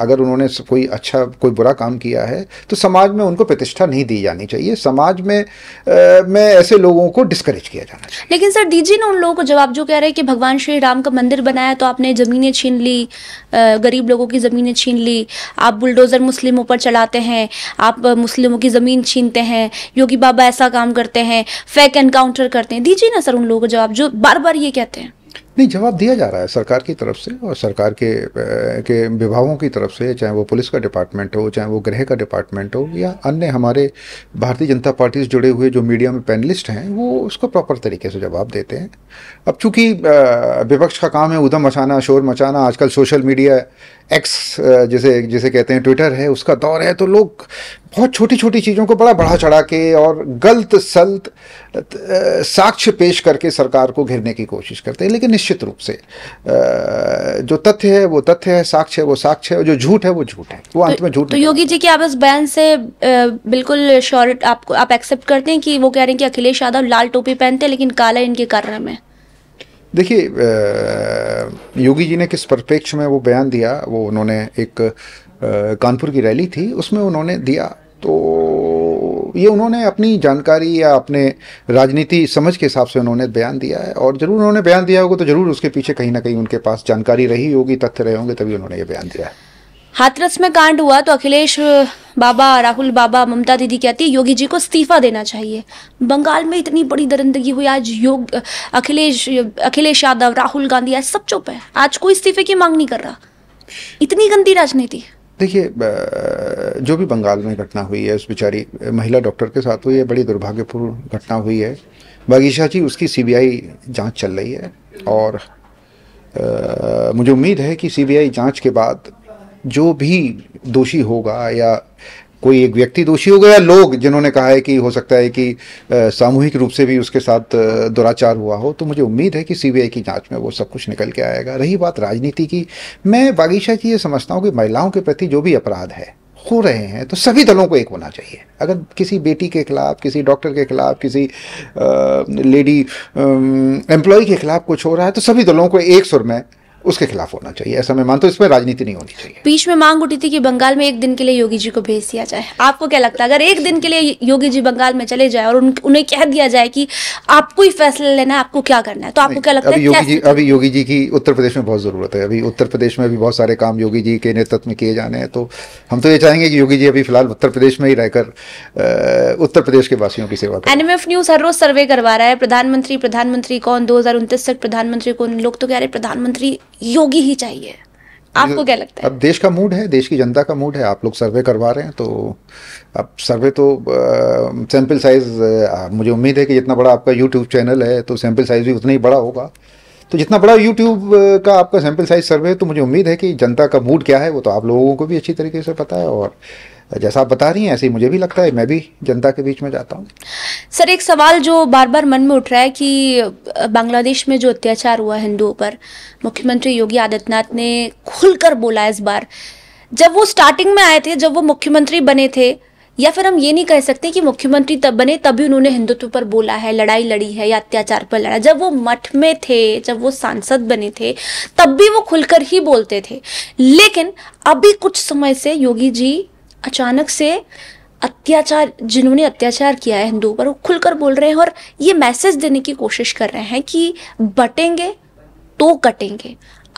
अगर उन्होंने कोई अच्छा कोई बुरा काम किया है तो समाज में उनको प्रतिष्ठा नहीं दी जानी चाहिए समाज में आ, में ऐसे लोगों को डिस्करेज किया जाना चाहिए लेकिन सर दीजिए ना उन लोगों को जवाब जो कह रहे हैं कि भगवान श्री राम का मंदिर बनाया तो आपने ज़मीनें छीन ली गरीब लोगों की ज़मीनें छीन ली आप बुलडोज़र मुस्लिमों पर चलाते हैं आप मुस्लिमों की ज़मीन छीनते हैं योगी बाबा ऐसा काम करते हैं फेक एनकाउंटर करते हैं दीजिए ना सर उन लोगों को जवाब जो बार बार ये कहते हैं नहीं जवाब दिया जा रहा है सरकार की तरफ से और सरकार के के विभागों की तरफ से चाहे वो पुलिस का डिपार्टमेंट हो चाहे वो गृह का डिपार्टमेंट हो या अन्य हमारे भारतीय जनता पार्टी से जुड़े हुए जो मीडिया में पैनलिस्ट हैं वो उसको प्रॉपर तरीके से जवाब देते हैं अब चूंकि विपक्ष का काम है उधम मचाना शोर मचाना आजकल सोशल मीडिया एक्स जिसे जिसे कहते हैं ट्विटर है उसका दौर है तो लोग बहुत छोटी छोटी चीज़ों को बड़ा बढ़ा चढ़ा के और गलत सल्त साक्ष्य पेश करके सरकार को घेरने की कोशिश करते हैं लेकिन निश्चित निश्चित रूप से जो तथ्य है वो तथ्य है साक्ष्य है वो साक्ष्य है जो झूठ है वो झूठ है वो तो अंत में झूठ तो योगी जी की आप इस बयान से बिल्कुल श्योर आपको आप एक्सेप्ट करते हैं कि वो कह रहे हैं कि अखिलेश यादव लाल टोपी पहनते हैं लेकिन काला इनके कारण में देखिए योगी जी ने किस परिप्रेक्ष्य में वो बयान दिया वो उन्होंने एक कानपुर की रैली थी उसमें उन्होंने दिया तो ये उन्होंने अपनी जानकारी या अपने राजनीति समझ के हिसाब से उन्होंने बयान दिया है और ज़रूर उन्होंने बयान दिया होगा तो ज़रूर उसके पीछे कहीं ना कहीं उनके पास जानकारी रही होगी तथ्य रहे होंगे तभी उन्होंने ये बयान दिया है हाथरस में कांड हुआ तो अखिलेश बाबा राहुल बाबा ममता दीदी कहती है योगी जी को इस्तीफा देना चाहिए बंगाल में इतनी बड़ी दरिंदगी हुई आज योग अखिलेश अखिलेश यादव राहुल गांधी आज सब चुप है आज कोई इस्तीफे की मांग नहीं कर रहा इतनी गंदी राजनीति देखिए जो भी बंगाल में घटना हुई है उस बेचारी महिला डॉक्टर के साथ हुई है बड़ी दुर्भाग्यपूर्ण घटना हुई है बागीशा जी उसकी सीबीआई जांच चल रही है और आ, मुझे उम्मीद है कि सीबीआई जांच के बाद जो भी दोषी होगा या कोई एक व्यक्ति दोषी हो गया लोग जिन्होंने कहा है कि हो सकता है कि सामूहिक रूप से भी उसके साथ दुराचार हुआ हो तो मुझे उम्मीद है कि सीबीआई की जांच में वो सब कुछ निकल के आएगा रही बात राजनीति की मैं बागीशा जी ये समझता हूँ कि महिलाओं के प्रति जो भी अपराध है हो रहे हैं तो सभी दलों को एक होना चाहिए अगर किसी बेटी के खिलाफ किसी डॉक्टर के खिलाफ किसी आ, लेडी एम्प्लॉय के खिलाफ कुछ हो रहा है तो सभी दलों को एक सुर में उसके खिलाफ होना चाहिए ऐसा मैं मानता हूँ इसमें राजनीति नहीं होनी चाहिए बीच में मांग उठी थी कि बंगाल में एक दिन के लिए योगी जी को भेज दिया जाए आपको क्या लगता है अगर एक दिन के लिए योगी जी बंगाल में चले जाए और उन, उन्हें कह दिया जाए कि आपको ही फैसला लेना है आपको क्या करना है तो आपको क्या लगता अभी है योगी जी अभी योगी जी की उत्तर प्रदेश में बहुत ज़रूरत है अभी उत्तर प्रदेश में भी बहुत सारे काम योगी जी के नेतृत्व में किए जाने हैं तो हम तो ये चाहेंगे कि योगी जी अभी फिलहाल उत्तर प्रदेश में ही रहकर उत्तर प्रदेश के वासियों की सेवा करें एनएमएफ न्यूज़ हर रोज़ सर्वे करवा रहा है प्रधानमंत्री प्रधानमंत्री कौन दो तक प्रधानमंत्री कौन लोग तो कह रहे प्रधानमंत्री योगी ही चाहिए आपको क्या लगता है अब देश का मूड है देश की जनता का मूड है आप लोग सर्वे करवा रहे हैं तो अब सर्वे तो सैंपल साइज़ मुझे उम्मीद है कि जितना बड़ा आपका यूट्यूब चैनल है तो सैंपल साइज़ भी उतना ही बड़ा होगा तो जितना बड़ा यूट्यूब का आपका सैंपल साइज़ सर्वे है तो मुझे उम्मीद है कि जनता का मूड क्या है वो तो आप लोगों को भी अच्छी तरीके से पता है और जैसा आप बता रही हैं ऐसे ही मुझे भी लगता है मैं भी जनता के बीच में जाता हूँ सर एक सवाल जो बार बार मन में उठ रहा है कि बांग्लादेश में जो अत्याचार हुआ हिंदुओं पर मुख्यमंत्री योगी आदित्यनाथ ने खुलकर बोला इस बार जब वो स्टार्टिंग में आए थे जब वो मुख्यमंत्री बने थे या फिर हम ये नहीं कह सकते कि मुख्यमंत्री तब बने तभी उन्होंने हिंदुत्व पर बोला है लड़ाई लड़ी है या अत्याचार पर लड़ा जब वो मठ में थे जब वो सांसद बने थे तब भी वो खुलकर ही बोलते थे लेकिन अभी कुछ समय से योगी जी अचानक से अत्याचार जिन्होंने अत्याचार किया है हिंदुओं पर वो खुलकर बोल रहे हैं और ये मैसेज देने की कोशिश कर रहे हैं कि बटेंगे तो कटेंगे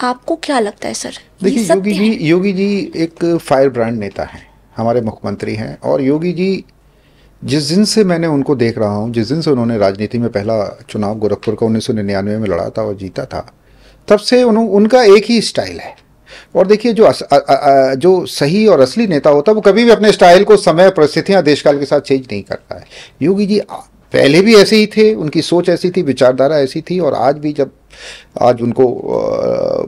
आपको क्या लगता है सर देखिए योगी जी योगी जी एक फायर ब्रांड नेता है हमारे मुख्यमंत्री हैं और योगी जी जिस दिन से मैंने उनको देख रहा हूँ जिस दिन से उन्होंने राजनीति में पहला चुनाव गोरखपुर का उन्नीस में लड़ा था और जीता था तब से उन्होंने उनका एक ही स्टाइल है और देखिए जो अस, आ, आ, जो सही और असली नेता होता है वो कभी भी अपने स्टाइल को समय परिस्थितियाँ देशकाल के साथ चेंज नहीं करता है योगी जी पहले भी ऐसे ही थे उनकी सोच ऐसी थी विचारधारा ऐसी थी और आज भी जब आज उनको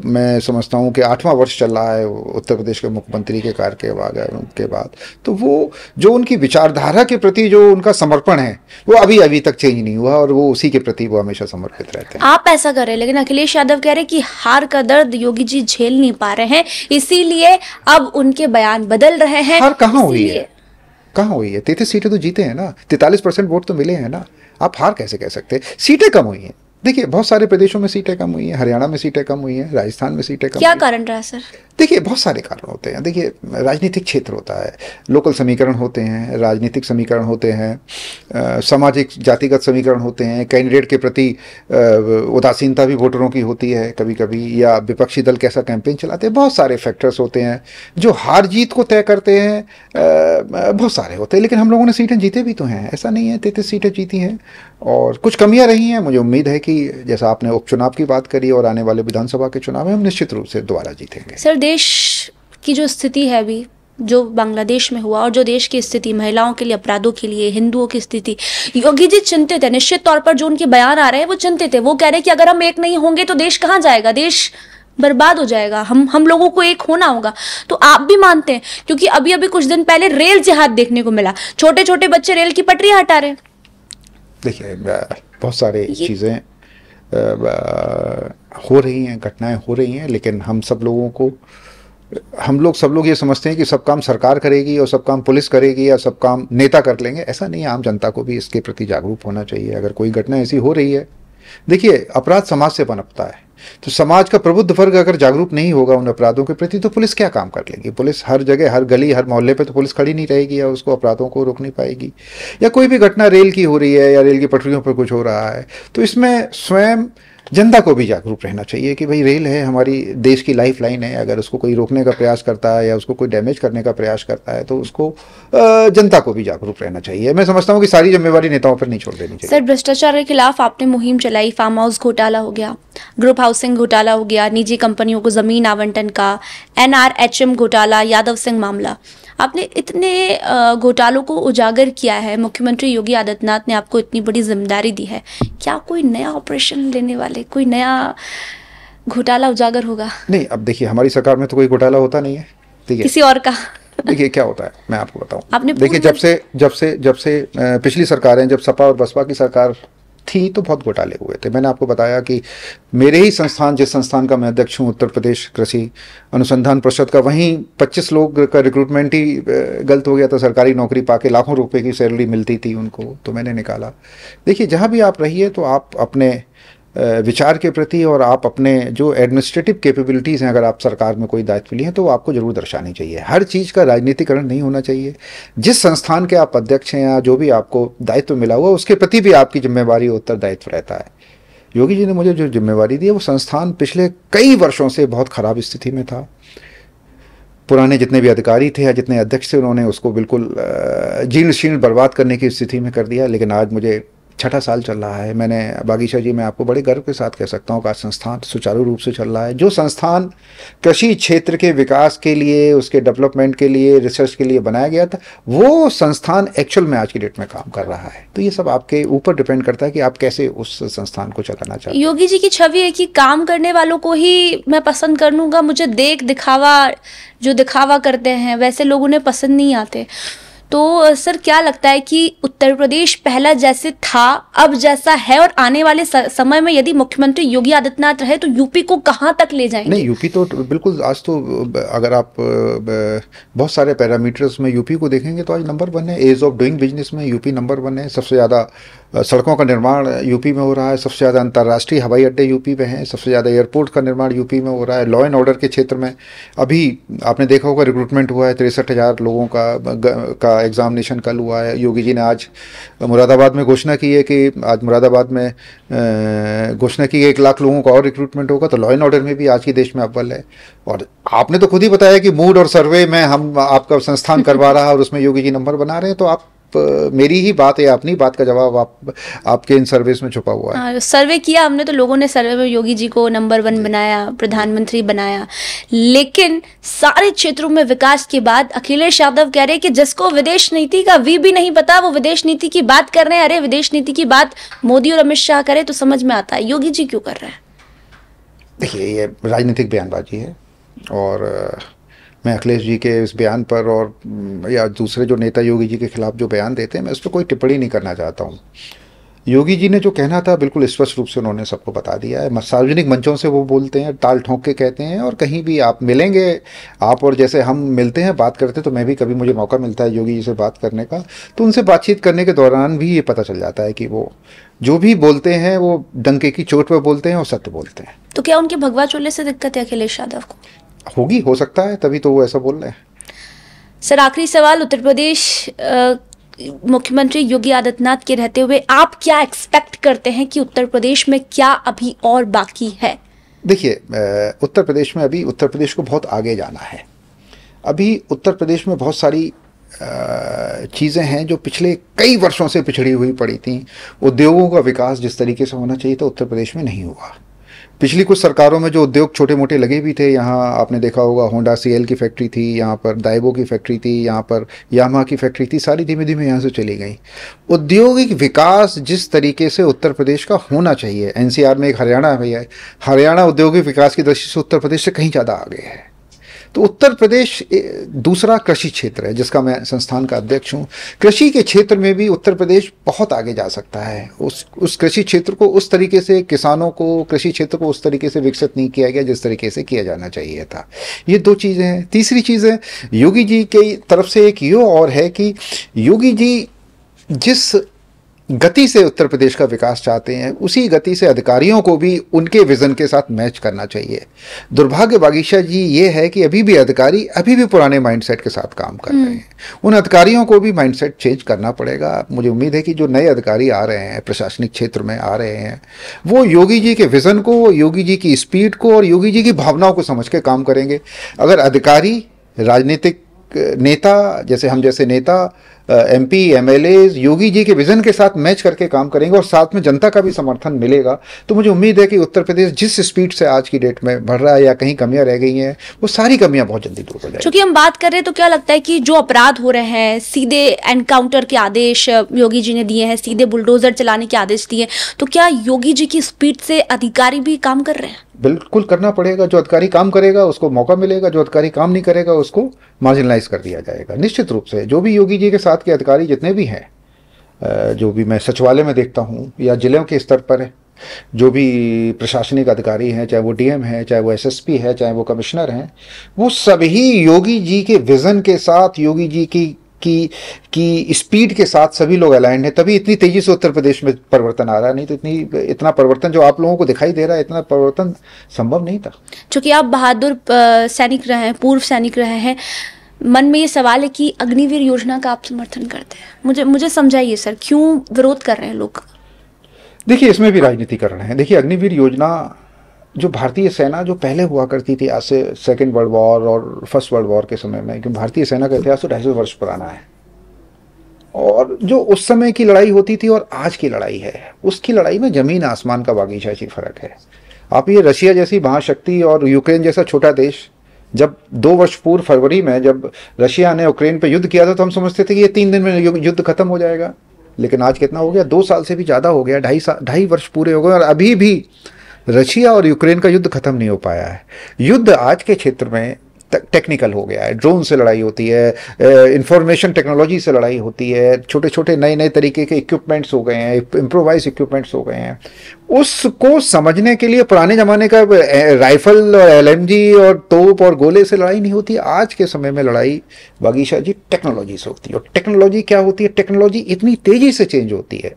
मैं समझता हूँ कि आठवां वर्ष चल रहा है उत्तर प्रदेश के मुख्यमंत्री के कार्य के बाद तो वो जो उनकी विचारधारा के प्रति जो उनका समर्पण है वो अभी अभी तक चेंज नहीं हुआ और वो उसी के प्रति वो हमेशा समर्पित रहते हैं आप ऐसा कर रहे हैं लेकिन अखिलेश यादव कह रहे हैं कि हार का दर्द योगी जी झेल नहीं पा रहे हैं इसीलिए अब उनके बयान बदल रहे हैं हार कहाँ हुई है कहाँ हुई है तैतीस सीटें तो जीते हैं ना तैतालीस परसेंट वोट तो मिले हैं ना आप हार कैसे कह सकते हैं सीटें कम हुई हैं देखिए बहुत सारे प्रदेशों में सीटें कम हुई हैं हरियाणा में सीटें कम हुई हैं राजस्थान में सीटें कम क्या कारण रहा सर देखिए बहुत सारे कारण होते हैं देखिए राजनीतिक क्षेत्र होता है लोकल समीकरण होते हैं राजनीतिक समीकरण होते हैं सामाजिक जातिगत समीकरण होते हैं कैंडिडेट के प्रति उदासीनता भी वोटरों की होती है कभी कभी या विपक्षी दल कैसा कैंपेन चलाते हैं बहुत सारे फैक्टर्स होते हैं जो हार जीत को तय करते हैं बहुत सारे होते हैं लेकिन हम लोगों ने सीटें जीते भी तो हैं ऐसा नहीं है तैतीस सीटें जीती हैं और कुछ कमियाँ रही हैं मुझे उम्मीद है कि कि जैसा आपने उपचुनाव की बात करी और आने वाले विधानसभा के चुनाव में हम निश्चित रूप से दोबारा जीतेंगे सर देश की जो स्थिति है अभी जो बांग्लादेश में हुआ और जो देश की स्थिति महिलाओं के लिए अपराधों के लिए हिंदुओं की स्थिति योगी जी चिंतित है निश्चित तौर पर जो उनके बयान आ रहे हैं वो चिंतित है वो कह रहे हैं कि अगर हम एक नहीं होंगे तो देश कहाँ जाएगा देश बर्बाद हो जाएगा हम हम लोगों को एक होना होगा तो आप भी मानते हैं क्योंकि अभी अभी कुछ दिन पहले रेल जिहाद देखने को मिला छोटे छोटे बच्चे रेल की पटरी हटा रहे देखिए बहुत सारी चीज़ें हो रही हैं घटनाएं हो रही हैं लेकिन हम सब लोगों को हम लोग सब लोग ये समझते हैं कि सब काम सरकार करेगी और सब काम पुलिस करेगी या सब काम नेता कर लेंगे ऐसा नहीं आम जनता को भी इसके प्रति जागरूक होना चाहिए अगर कोई घटना ऐसी हो रही है देखिए अपराध समाज से पनपता है तो समाज का प्रबुद्ध वर्ग अगर जागरूक नहीं होगा उन अपराधों के प्रति तो पुलिस क्या काम कर लेगी पुलिस हर जगह हर गली हर मोहल्ले पे तो पुलिस खड़ी नहीं रहेगी या उसको अपराधों को रोक नहीं पाएगी या कोई भी घटना रेल की हो रही है या रेल की पटरियों पर कुछ हो रहा है तो इसमें स्वयं जनता को भी जागरूक रहना चाहिए कि भाई रेल है हमारी देश की लाइफ लाइन है अगर उसको कोई रोकने का प्रयास करता है या उसको कोई डैमेज करने का प्रयास करता है तो उसको जनता को भी जागरूक रहना चाहिए मैं समझता हूँ कि सारी जिम्मेवारी नेताओं पर नहीं छोड़ देनी चाहिए सर भ्रष्टाचार के खिलाफ आपने मुहिम चलाई फार्म हाउस घोटाला हो गया ग्रुप हाउसिंग घोटाला हो गया निजी कंपनियों को जमीन आवंटन का एनआरएचएम घोटाला यादव सिंह मामला आपने इतने घोटालों को उजागर किया है मुख्यमंत्री योगी आदित्यनाथ ने आपको इतनी बड़ी जिम्मेदारी दी है क्या कोई नया ऑपरेशन लेने वाले कोई नया घोटाला उजागर होगा नहीं अब देखिए हमारी सरकार में तो कोई घोटाला होता नहीं है किसी और का देखिए क्या होता है मैं आपको बताऊं आपने देखिए जब से जब से जब से पिछली सरकारें जब सपा और बसपा की सरकार थी तो बहुत घोटाले हुए थे मैंने आपको बताया कि मेरे ही संस्थान जिस संस्थान का मैं अध्यक्ष हूँ उत्तर प्रदेश कृषि अनुसंधान परिषद का वहीं 25 लोग का रिक्रूटमेंट ही गलत हो गया था सरकारी नौकरी पाके लाखों रुपए की सैलरी मिलती थी उनको तो मैंने निकाला देखिए जहाँ भी आप रहिए तो आप अपने विचार के प्रति और आप अपने जो एडमिनिस्ट्रेटिव कैपेबिलिटीज़ हैं अगर आप सरकार में कोई दायित्व लिए हैं तो वो आपको ज़रूर दर्शानी चाहिए हर चीज़ का राजनीतिकरण नहीं होना चाहिए जिस संस्थान के आप अध्यक्ष हैं या जो भी आपको दायित्व मिला हुआ उसके प्रति भी आपकी जिम्मेवारी उत्तरदायित्व रहता है योगी जी ने मुझे जो जिम्मेवारी दी है वो संस्थान पिछले कई वर्षों से बहुत ख़राब स्थिति में था पुराने जितने भी अधिकारी थे या जितने अध्यक्ष थे उन्होंने उसको बिल्कुल जीर्ण शीर्ण बर्बाद करने की स्थिति में कर दिया लेकिन आज मुझे छठा साल चल रहा है मैंने बागीशा जी मैं आपको बड़े गर्व के साथ कह सकता हूँ का संस्थान सुचारू रूप से चल रहा है जो संस्थान कृषि क्षेत्र के विकास के लिए उसके डेवलपमेंट के लिए रिसर्च के लिए बनाया गया था वो संस्थान एक्चुअल में आज की डेट में काम कर रहा है तो ये सब आपके ऊपर डिपेंड करता है कि आप कैसे उस संस्थान को चलाना चाहते योगी जी की छवि है कि काम करने वालों को ही मैं पसंद कर लूँगा मुझे देख दिखावा जो दिखावा करते हैं वैसे लोग उन्हें पसंद नहीं आते तो सर क्या लगता है कि उत्तर प्रदेश पहला जैसे था अब जैसा है और आने वाले समय में यदि मुख्यमंत्री योगी आदित्यनाथ रहे तो यूपी को कहाँ तक ले जाएंगे नहीं यूपी तो बिल्कुल आज तो अगर आप बहुत सारे पैरामीटर्स में यूपी को देखेंगे तो आज नंबर वन है एज ऑफ डूइंग बिजनेस में यूपी नंबर वन है सबसे ज़्यादा सड़कों का निर्माण यूपी में हो रहा है सबसे ज़्यादा अंतर्राष्ट्रीय हवाई अड्डे यूपी में हैं सबसे ज़्यादा एयरपोर्ट का निर्माण यूपी में हो रहा है लॉ एंड ऑर्डर के क्षेत्र में अभी आपने देखा होगा रिक्रूटमेंट हुआ है तिरसठ हज़ार लोगों का, का एग्ज़ामिनेशन कल हुआ है योगी जी ने आज मुरादाबाद में घोषणा की है कि आज मुरादाबाद में घोषणा की एक लाख लोगों का और रिक्रूटमेंट होगा तो लॉ एंड ऑर्डर में भी आज के देश में अव्वल है और आपने तो खुद ही बताया कि मूड और सर्वे में हम आपका संस्थान करवा रहा है और उसमें योगी जी नंबर बना रहे हैं तो आप मेरी ही बात है अपनी बात का जवाब आप आपके इन सर्वेस में छुपा हुआ है आ, हाँ, सर्वे किया हमने तो लोगों ने सर्वे में योगी जी को नंबर वन बनाया प्रधानमंत्री बनाया लेकिन सारे क्षेत्रों में विकास के बाद अखिलेश यादव कह रहे हैं कि जिसको विदेश नीति का वी भी नहीं पता वो विदेश नीति की बात कर रहे हैं अरे विदेश नीति की बात मोदी और अमित शाह करे तो समझ में आता है योगी जी क्यों कर रहे हैं देखिए ये राजनीतिक बयानबाजी है और मैं अखिलेश जी के इस बयान पर और या दूसरे जो नेता योगी जी के खिलाफ जो बयान देते हैं मैं उस पर कोई टिप्पणी नहीं करना चाहता हूँ योगी जी ने जो कहना था बिल्कुल स्पष्ट रूप से उन्होंने सबको बता दिया है सार्वजनिक मंचों से वो बोलते हैं टाल ठोंक के कहते हैं और कहीं भी आप मिलेंगे आप और जैसे हम मिलते हैं बात करते हैं तो मैं भी कभी मुझे मौका मिलता है योगी जी से बात करने का तो उनसे बातचीत करने के दौरान भी ये पता चल जाता है कि वो जो भी बोलते हैं वो डंके की चोट पर बोलते हैं और सत्य बोलते हैं तो क्या उनके भगवा चोले से दिक्कत है अखिलेश यादव को होगी हो सकता है तभी तो वो ऐसा बोल रहे हैं सर आखिरी सवाल उत्तर प्रदेश मुख्यमंत्री योगी आदित्यनाथ के रहते हुए आप क्या एक्सपेक्ट करते हैं कि उत्तर प्रदेश में क्या अभी और बाकी है देखिए उत्तर प्रदेश में अभी उत्तर प्रदेश को बहुत आगे जाना है अभी उत्तर प्रदेश में बहुत सारी चीज़ें हैं जो पिछले कई वर्षों से पिछड़ी हुई पड़ी थी उद्योगों का विकास जिस तरीके से होना चाहिए था उत्तर प्रदेश में नहीं हुआ पिछली कुछ सरकारों में जो उद्योग छोटे मोटे लगे भी थे यहाँ आपने देखा होगा होंडा सी की फैक्ट्री थी यहाँ पर दाइबो की फैक्ट्री थी यहाँ पर यामा की फैक्ट्री थी सारी धीमे धीमे यहाँ से चली गई औद्योगिक विकास जिस तरीके से उत्तर प्रदेश का होना चाहिए एन में एक हरियाणा भैया हरियाणा औद्योगिक विकास की दृष्टि से उत्तर प्रदेश से कहीं ज़्यादा आगे है तो उत्तर प्रदेश दूसरा कृषि क्षेत्र है जिसका मैं संस्थान का अध्यक्ष हूँ कृषि के क्षेत्र में भी उत्तर प्रदेश बहुत आगे जा सकता है उस उस कृषि क्षेत्र को उस तरीके से किसानों को कृषि क्षेत्र को उस तरीके से विकसित नहीं किया गया जिस तरीके से किया जाना चाहिए था ये दो चीज़ें हैं तीसरी चीज़ है योगी जी की तरफ से एक यो और है कि योगी जी जिस गति से उत्तर प्रदेश का विकास चाहते हैं उसी गति से अधिकारियों को भी उनके विज़न के साथ मैच करना चाहिए दुर्भाग्य बागीशा जी ये है कि अभी भी अधिकारी अभी भी पुराने माइंडसेट के साथ काम कर रहे हैं हम्म। उन अधिकारियों को भी माइंडसेट चेंज करना पड़ेगा मुझे उम्मीद है कि जो नए अधिकारी आ रहे हैं प्रशासनिक क्षेत्र में आ रहे हैं वो योगी जी के विज़न को योगी जी की स्पीड को और योगी जी की भावनाओं को समझ के काम करेंगे अगर अधिकारी राजनीतिक नेता जैसे हम जैसे नेता M P M L Yogi ji के विजन के साथ मैच करके काम करेंगे और साथ में जनता का भी समर्थन मिलेगा तो मुझे उम्मीद है कि उत्तर प्रदेश जिस स्पीड से आज की डेट में बढ़ रहा है या कहीं कमियां रह गई हैं वो सारी कमियां बहुत जल्दी दूर हो जाएगी क्योंकि हम बात कर रहे हैं तो क्या लगता है कि जो अपराध हो रहे हैं सीधे एनकाउंटर के आदेश योगी जी ने दिए हैं सीधे बुलडोजर चलाने के आदेश दिए तो क्या योगी जी की स्पीड से अधिकारी भी काम कर रहे हैं बिल्कुल करना पड़ेगा जो अधिकारी काम करेगा उसको मौका मिलेगा जो अधिकारी काम नहीं करेगा उसको मार्जिनलाइज कर दिया जाएगा निश्चित रूप से जो भी योगी जी के साथ के अधिकारी जितने भी हैं जो भी मैं सचिवालय में देखता हूँ या जिलों के स्तर पर जो भी प्रशासनिक अधिकारी हैं चाहे वो डीएम है चाहे वो एसएसपी है चाहे वो कमिश्नर हैं वो सभी योगी जी के विज़न के साथ योगी जी की की कि स्पीड के साथ सभी लोग अलाइंड हैं तभी इतनी तेज़ी से उत्तर प्रदेश में परिवर्तन आ रहा है नहीं तो इतनी इतना परिवर्तन जो आप लोगों को दिखाई दे रहा है इतना परिवर्तन संभव नहीं था चूँकि आप बहादुर सैनिक रहे हैं पूर्व सैनिक रहे हैं मन में ये सवाल है कि अग्निवीर योजना का आप समर्थन करते हैं मुझे मुझे समझाइए सर क्यों विरोध कर रहे हैं लोग देखिए इसमें भी राजनीतिकरण है देखिए अग्निवीर योजना जो भारतीय सेना जो पहले हुआ करती थी आज से सेकेंड वर्ल्ड वॉर और फर्स्ट वर्ल्ड वॉर के समय में क्योंकि भारतीय सेना का इतिहास तो ढाई सौ वर्ष पुराना है और जो उस समय की लड़ाई होती थी और आज की लड़ाई है उसकी लड़ाई में ज़मीन आसमान का बागीचा ही फ़र्क है आप ये रशिया जैसी महाशक्ति और यूक्रेन जैसा छोटा देश जब दो वर्ष पूर्व फरवरी में जब रशिया ने यूक्रेन पर युद्ध किया था तो हम समझते थे कि ये तीन दिन में युद्ध खत्म हो जाएगा लेकिन आज कितना हो गया दो साल से भी ज़्यादा हो गया ढाई साल ढाई वर्ष पूरे हो गए और अभी भी रशिया और यूक्रेन का युद्ध खत्म नहीं हो पाया है युद्ध आज के क्षेत्र में टेक्निकल हो गया है ड्रोन से लड़ाई होती है इंफॉर्मेशन टेक्नोलॉजी से लड़ाई होती है छोटे छोटे नए नए तरीके के इक्विपमेंट्स हो गए हैं इम्प्रोवाइज इक्विपमेंट्स हो गए हैं उसको समझने के लिए पुराने जमाने का राइफल और एल और तोप और गोले से लड़ाई नहीं होती आज के समय में लड़ाई बागीशा जी टेक्नोलॉजी से होती है और टेक्नोलॉजी क्या होती है टेक्नोलॉजी इतनी तेज़ी से चेंज होती है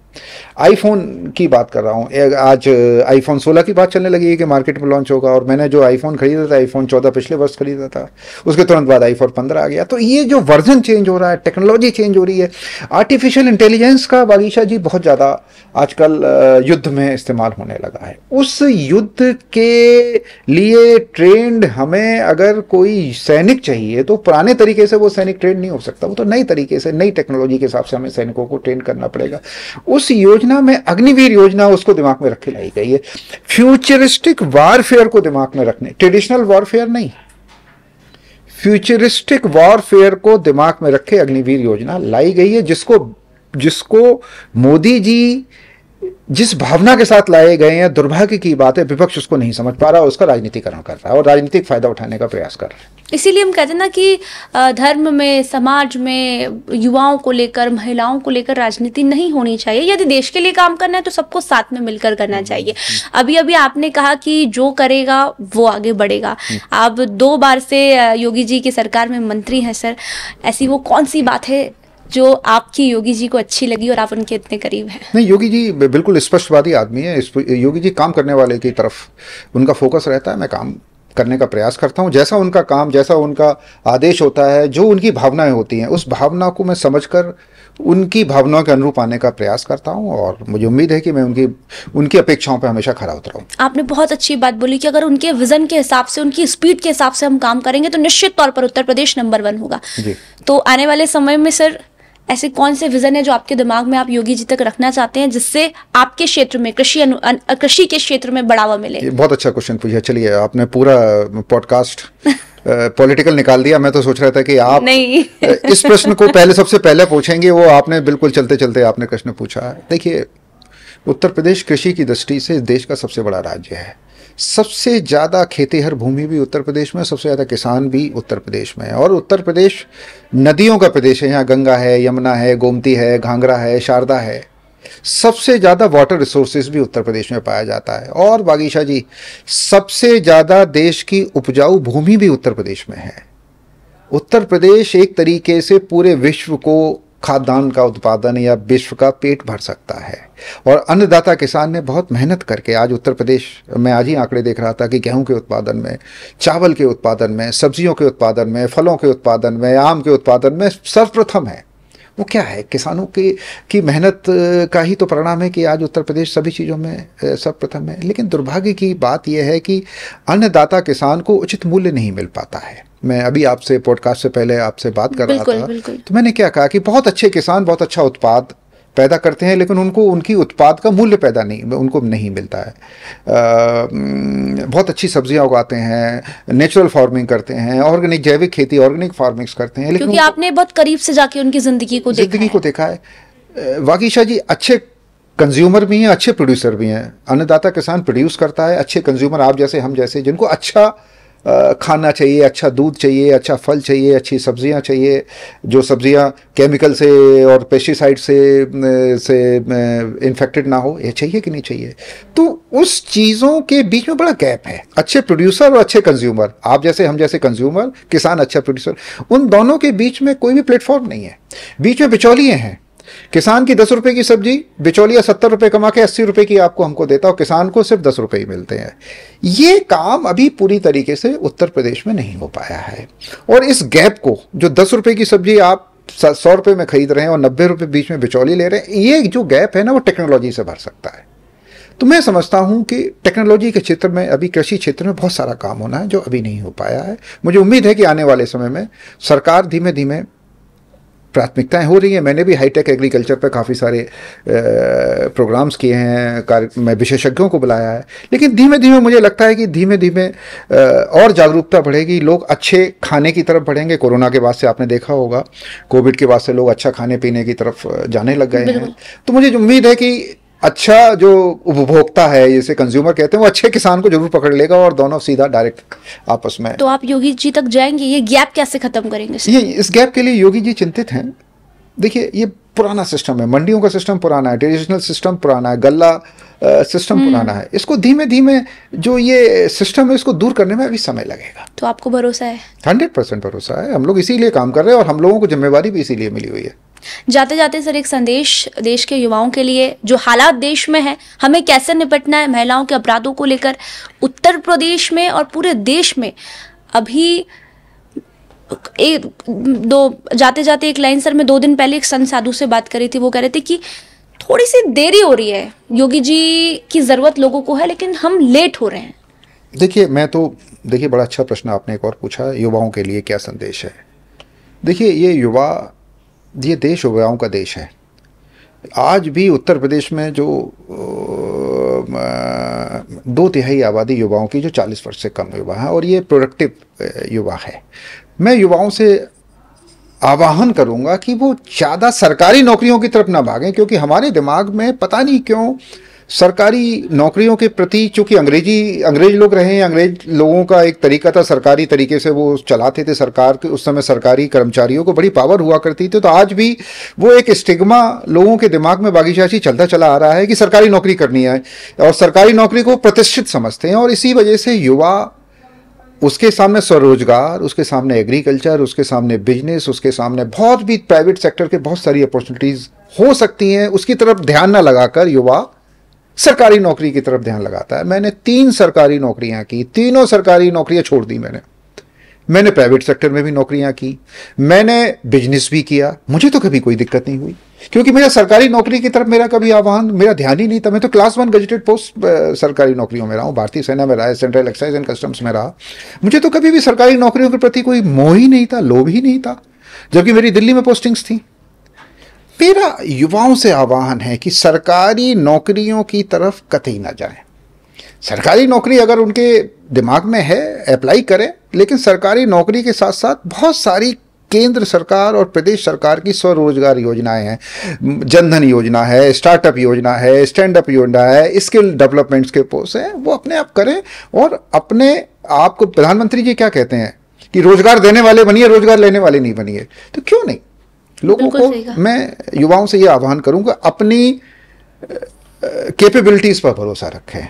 आईफोन की बात कर रहा हूँ आज आईफोन 16 की बात चलने लगी है कि मार्केट में लॉन्च होगा और मैंने जो आईफोन खरीदा था आईफोन चौदह पिछले वर्ष खरीदा था उसके तुरंत बाद आईफोन पंद्रह आ गया तो ये जो वर्जन चेंज हो रहा है टेक्नोलॉजी चेंज हो रही है आर्टिफिशियल इंटेलिजेंस का बागीशा जी बहुत ज़्यादा आजकल युद्ध में इस्तेमाल इस्तेमाल होने लगा है उस युद्ध के लिए ट्रेंड हमें अगर कोई सैनिक चाहिए तो पुराने तरीके से वो सैनिक ट्रेंड नहीं हो सकता वो तो नई तरीके से नई टेक्नोलॉजी के हिसाब से हमें सैनिकों को ट्रेंड करना पड़ेगा उस योजना में अग्निवीर योजना उसको दिमाग में रखी लाई गई है फ्यूचरिस्टिक वारफेयर को दिमाग में रखने ट्रेडिशनल वारफेयर नहीं फ्यूचरिस्टिक वॉरफेयर को दिमाग में रखे अग्निवीर योजना लाई गई है जिसको जिसको मोदी जी जिस भावना के साथ लाए गए हैं दुर्भाग्य की बात है विपक्ष उसको नहीं समझ पा रहा और उसका राजनीतिकरण कर रहा है और राजनीतिक फायदा उठाने का प्रयास कर रहा है इसीलिए हम कहते हैं ना कि धर्म में समाज में युवाओं को लेकर महिलाओं को लेकर राजनीति नहीं होनी चाहिए यदि देश के लिए काम करना है तो सबको साथ में मिलकर करना हम्म, चाहिए हम्म। अभी अभी आपने कहा कि जो करेगा वो आगे बढ़ेगा आप हम्म। दो बार से योगी जी की सरकार में मंत्री हैं सर ऐसी वो कौन सी बात है जो आपकी योगी जी को अच्छी लगी और आप उनके इतने करीब हैं नहीं योगी जी बिल्कुल स्पष्टवादी आदमी है योगी जी काम करने वाले की तरफ उनका फोकस रहता है मैं काम करने का प्रयास करता हूँ जैसा उनका काम जैसा उनका आदेश होता है जो उनकी भावनाएं होती हैं उस भावना को मैं समझकर उनकी भावनाओं के अनुरूप आने का प्रयास करता हूँ और मुझे उम्मीद है कि मैं उनकी उनकी अपेक्षाओं पर हमेशा खड़ा उतरा हूँ आपने बहुत अच्छी बात बोली कि अगर उनके विजन के हिसाब से उनकी स्पीड के हिसाब से हम काम करेंगे तो निश्चित तौर पर उत्तर प्रदेश नंबर वन होगा जी तो आने वाले समय में सर ऐसे कौन से विजन है जो आपके दिमाग में आप योगी जी तक रखना चाहते हैं जिससे आपके क्षेत्र में कृषि कृषि के क्षेत्र में बढ़ावा मिले बहुत अच्छा क्वेश्चन पूछा चलिए आपने पूरा पॉडकास्ट पॉलिटिकल निकाल दिया मैं तो सोच रहा था कि आप नहीं इस प्रश्न को पहले सबसे पहले पूछेंगे वो आपने बिल्कुल चलते चलते आपने प्रश्न पूछा देखिए उत्तर प्रदेश कृषि की दृष्टि से देश का सबसे बड़ा राज्य है सबसे ज़्यादा खेतीहर भूमि भी उत्तर प्रदेश में सबसे ज़्यादा किसान भी उत्तर प्रदेश में है और उत्तर प्रदेश नदियों का प्रदेश है यहाँ गंगा है यमुना है गोमती है घाघरा है शारदा है सबसे ज़्यादा वाटर रिसोर्सेज भी उत्तर प्रदेश में पाया जाता है और बागीशा जी सबसे ज़्यादा देश की उपजाऊ भूमि भी उत्तर प्रदेश में है उत्तर प्रदेश एक तरीके से पूरे विश्व को खाद्यान्न का उत्पादन या विश्व का पेट भर सकता है और अन्नदाता किसान ने बहुत मेहनत करके आज उत्तर प्रदेश में आज ही आंकड़े देख रहा था कि गेहूं के उत्पादन में चावल के उत्पादन में सब्जियों के उत्पादन में फलों के उत्पादन में आम के उत्पादन में सर्वप्रथम है वो क्या है किसानों की की मेहनत का ही तो परिणाम है कि आज उत्तर प्रदेश सभी चीज़ों में सर्वप्रथम है लेकिन दुर्भाग्य की बात यह है कि अन्नदाता किसान को उचित मूल्य नहीं मिल पाता है मैं अभी आपसे पॉडकास्ट से पहले आपसे बात कर रहा था तो मैंने क्या कहा कि बहुत अच्छे किसान बहुत अच्छा उत्पाद पैदा करते हैं लेकिन उनको उनकी उत्पाद का मूल्य पैदा नहीं उनको नहीं मिलता है आ, बहुत अच्छी सब्जियां उगाते हैं नेचुरल फार्मिंग करते हैं ऑर्गेनिक जैविक खेती ऑर्गेनिक फार्मिंग्स करते हैं लेकिन आपने बहुत करीब से जाके उनकी ज़िंदगी को ज़िंदगी को देखा है वाकई शाह जी अच्छे कंज्यूमर भी हैं अच्छे प्रोड्यूसर भी हैं अन्नदाता किसान प्रोड्यूस करता है अच्छे कंज्यूमर आप जैसे हम जैसे जिनको अच्छा खाना चाहिए अच्छा दूध चाहिए अच्छा फल चाहिए अच्छी सब्जियां चाहिए जो सब्जियां केमिकल से और पेस्टिसाइड से से इन्फेक्टेड ना हो ये चाहिए कि नहीं चाहिए तो उस चीज़ों के बीच में बड़ा गैप है अच्छे प्रोड्यूसर और अच्छे कंज्यूमर आप जैसे हम जैसे कंज्यूमर किसान अच्छा प्रोड्यूसर उन दोनों के बीच में कोई भी प्लेटफॉर्म नहीं है बीच में बिचौलिए हैं किसान की दस रुपए की सब्जी बिचौलिया सत्तर रुपए कमा के अस्सी रुपए की आपको हमको देता और किसान को सिर्फ दस रुपए ही मिलते हैं ये काम अभी पूरी तरीके से उत्तर प्रदेश में नहीं हो पाया है और इस गैप को जो दस रुपए की सब्जी आप सौ रुपये में खरीद रहे हैं और नब्बे रुपये बीच में बिचौली ले रहे हैं ये जो गैप है ना वो टेक्नोलॉजी से भर सकता है तो मैं समझता हूँ कि टेक्नोलॉजी के क्षेत्र में अभी कृषि क्षेत्र में बहुत सारा काम होना है जो अभी नहीं हो पाया है मुझे उम्मीद है कि आने वाले समय में सरकार धीमे धीमे प्राथमिकताएं हो रही हैं मैंने भी हाईटेक एग्रीकल्चर पर काफ़ी सारे प्रोग्राम्स किए हैं कार्य मैं विशेषज्ञों को बुलाया है लेकिन धीमे धीमे मुझे लगता है कि धीमे धीमे और जागरूकता बढ़ेगी लोग अच्छे खाने की तरफ बढ़ेंगे कोरोना के बाद से आपने देखा होगा कोविड के बाद से लोग अच्छा खाने पीने की तरफ जाने लग गए हैं तो मुझे उम्मीद है कि अच्छा जो उपभोक्ता है जैसे कंज्यूमर कहते हैं वो अच्छे किसान को जरूर पकड़ लेगा और दोनों सीधा डायरेक्ट आपस में तो आप योगी जी तक जाएंगे ये गैप कैसे खत्म करेंगे ये इस गैप के लिए योगी जी चिंतित हैं देखिए ये पुराना सिस्टम है मंडियों का सिस्टम पुराना है ट्रेडिशनल सिस्टम पुराना है गला सिस्टम हम्म। पुराना है इसको धीमे धीमे जो ये सिस्टम है इसको दूर करने में अभी समय लगेगा तो आपको भरोसा है हंड्रेड परसेंट भरोसा है हम लोग इसीलिए काम कर रहे हैं और हम लोगों को जिम्मेवारी भी इसीलिए मिली हुई है जाते जाते सर एक संदेश देश के युवाओं के लिए जो हालात देश में है हमें कैसे निपटना है महिलाओं के अपराधों को लेकर उत्तर प्रदेश में और पूरे देश में अभी एक दो जाते जाते एक लाइन सर में दो दिन पहले एक संत साधु से बात करी थी वो कह रहे थे कि थोड़ी सी देरी हो रही है योगी जी की ज़रूरत लोगों को है लेकिन हम लेट हो रहे हैं देखिए मैं तो देखिए बड़ा अच्छा प्रश्न आपने एक और पूछा युवाओं के लिए क्या संदेश है देखिए ये युवा ये देश युवाओं का देश है आज भी उत्तर प्रदेश में जो दो तिहाई आबादी युवाओं की जो 40 वर्ष से कम युवा है और ये प्रोडक्टिव युवा है मैं युवाओं से आवाहन करूंगा कि वो ज़्यादा सरकारी नौकरियों की तरफ ना भागें क्योंकि हमारे दिमाग में पता नहीं क्यों सरकारी नौकरियों के प्रति चूंकि अंग्रेजी अंग्रेज लोग रहे हैं अंग्रेज लोगों का एक तरीका था सरकारी तरीके से वो चलाते थे सरकार के उस समय सरकारी कर्मचारियों को बड़ी पावर हुआ करती थी तो आज भी वो एक स्टिग्मा लोगों के दिमाग में बागीशाची चलता चला आ रहा है कि सरकारी नौकरी करनी है और सरकारी नौकरी को प्रतिष्ठित समझते हैं और इसी वजह से युवा उसके सामने स्वरोजगार उसके सामने एग्रीकल्चर उसके सामने बिजनेस उसके सामने बहुत भी प्राइवेट सेक्टर के बहुत सारी अपॉर्चुनिटीज़ हो सकती हैं उसकी तरफ ध्यान ना लगाकर युवा सरकारी नौकरी की तरफ ध्यान लगाता है मैंने तीन सरकारी नौकरियां की तीनों सरकारी नौकरियां छोड़ दी मैंने मैंने प्राइवेट सेक्टर में भी नौकरियां की मैंने बिजनेस भी किया मुझे तो कभी कोई दिक्कत नहीं हुई क्योंकि मेरा सरकारी नौकरी की तरफ मेरा कभी आह्वान मेरा ध्यान ही नहीं था मैं तो क्लास वन गजेटेड पोस्ट सरकारी नौकरियों में रहा हूँ भारतीय सेना में रहा सेंट्रल एक्साइज एंड कस्टम्स में रहा मुझे तो कभी भी सरकारी नौकरियों के प्रति कोई मोह ही नहीं था लोभ ही नहीं था जबकि मेरी दिल्ली में पोस्टिंग्स थी मेरा युवाओं से आह्वान है कि सरकारी नौकरियों की तरफ कतई ना जाएं सरकारी नौकरी अगर उनके दिमाग में है अप्लाई करें लेकिन सरकारी नौकरी के साथ साथ बहुत सारी केंद्र सरकार और प्रदेश सरकार की स्वरोजगार योजनाएं हैं जनधन योजना है स्टार्टअप योजना है स्टैंड अप योजना है स्किल डेवलपमेंट्स के पोस्ट हैं वो अपने आप करें और अपने आप को प्रधानमंत्री जी क्या कहते हैं कि रोजगार देने वाले बनिए रोजगार लेने वाले नहीं बनिए तो क्यों नहीं तो लोगों को मैं युवाओं से ये आह्वान करूंगा अपनी कैपेबिलिटीज़ पर भरोसा रखें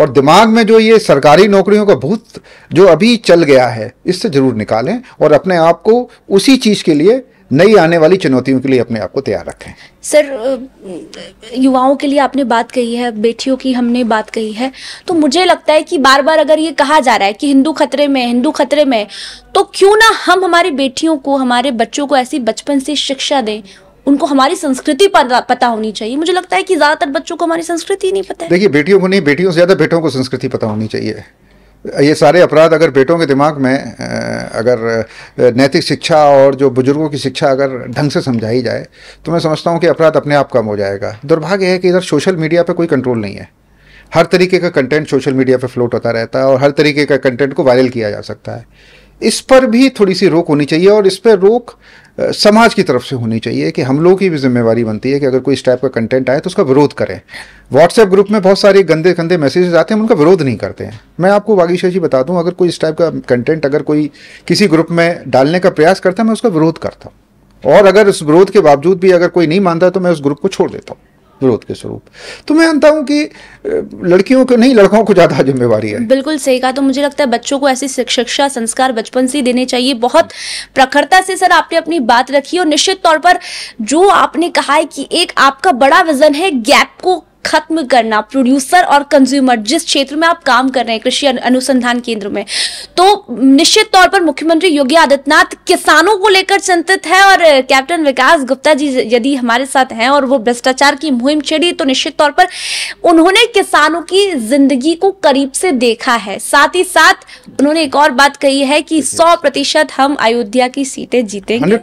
और दिमाग में जो ये सरकारी नौकरियों का भूत जो अभी चल गया है इससे ज़रूर निकालें और अपने आप को उसी चीज़ के लिए नई आने वाली चुनौतियों के लिए अपने आप को तैयार रखें सर युवाओं के लिए आपने बात कही है बेटियों की हमने बात कही है तो मुझे लगता है कि बार बार अगर ये कहा जा रहा है कि हिंदू खतरे में हिंदू खतरे में तो क्यों ना हम हमारी बेटियों को हमारे बच्चों को ऐसी बचपन से शिक्षा दें उनको हमारी संस्कृति पता होनी चाहिए मुझे लगता है कि ज्यादातर बच्चों को हमारी संस्कृति नहीं पता देखिए बेटियों को नहीं बेटियों से ज्यादा बेटों को संस्कृति पता होनी चाहिए ये सारे अपराध अगर बेटों के दिमाग में अगर नैतिक शिक्षा और जो बुज़ुर्गों की शिक्षा अगर ढंग से समझाई जाए तो मैं समझता हूँ कि अपराध अपने आप कम हो जाएगा दुर्भाग्य है कि इधर सोशल मीडिया पर कोई कंट्रोल नहीं है हर तरीके का कंटेंट सोशल मीडिया पर फ्लोट होता रहता है और हर तरीके का कंटेंट को वायरल किया जा सकता है इस पर भी थोड़ी सी रोक होनी चाहिए और इस पर रोक समाज की तरफ से होनी चाहिए कि हम लोगों की भी जिम्मेवारी बनती है कि अगर कोई इस टाइप का कंटेंट आए तो उसका विरोध करें व्हाट्सएप ग्रुप में बहुत सारे गंदे गंदे मैसेजेस आते हैं उनका विरोध नहीं करते हैं मैं आपको वागीशा जी बता दूं अगर कोई इस टाइप का कंटेंट अगर कोई किसी ग्रुप में डालने का प्रयास करता है मैं उसका विरोध करता हूँ और अगर उस विरोध के बावजूद भी अगर कोई नहीं मानता है तो मैं उस ग्रुप को छोड़ देता हूँ विरोध के स्वरूप तो मैं मानता हूँ कि लड़कियों को नहीं लड़कों को ज़्यादा जिम्मेवारी है बिल्कुल सही कहा तो मुझे लगता है बच्चों को ऐसी शिक्षा संस्कार बचपन से देने चाहिए बहुत प्रखरता से सर आपने अपनी बात रखी और निश्चित तौर पर जो आपने कहा है कि एक आपका बड़ा विजन है गैप को खत्म करना प्रोड्यूसर और कंज्यूमर जिस क्षेत्र में आप काम कर रहे हैं कृषि अनुसंधान केंद्र में तो निश्चित तौर पर मुख्यमंत्री योगी आदित्यनाथ किसानों को लेकर चिंतित है और कैप्टन विकास गुप्ता जी यदि हमारे साथ हैं और वो भ्रष्टाचार की मुहिम छेड़ी तो निश्चित तौर पर उन्होंने किसानों की जिंदगी को करीब से देखा है साथ ही साथ उन्होंने एक और बात कही है कि सौ प्रतिशत हम अयोध्या की सीटें जीतेंगे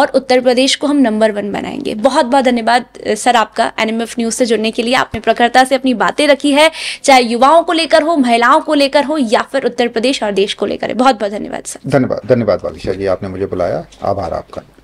और उत्तर प्रदेश को हम नंबर वन बनाएंगे बहुत बहुत धन्यवाद सर आपका एनएमएफ न्यूज से जुड़ने के लिए आपने प्रखरता से अपनी बातें रखी है चाहे युवाओं को लेकर हो महिलाओं को लेकर हो या फिर उत्तर प्रदेश और देश को लेकर बहुत बहुत धन्यवाद सर धन्यवाद धन्यवाद वालिशा जी आपने मुझे बुलाया आभार आपका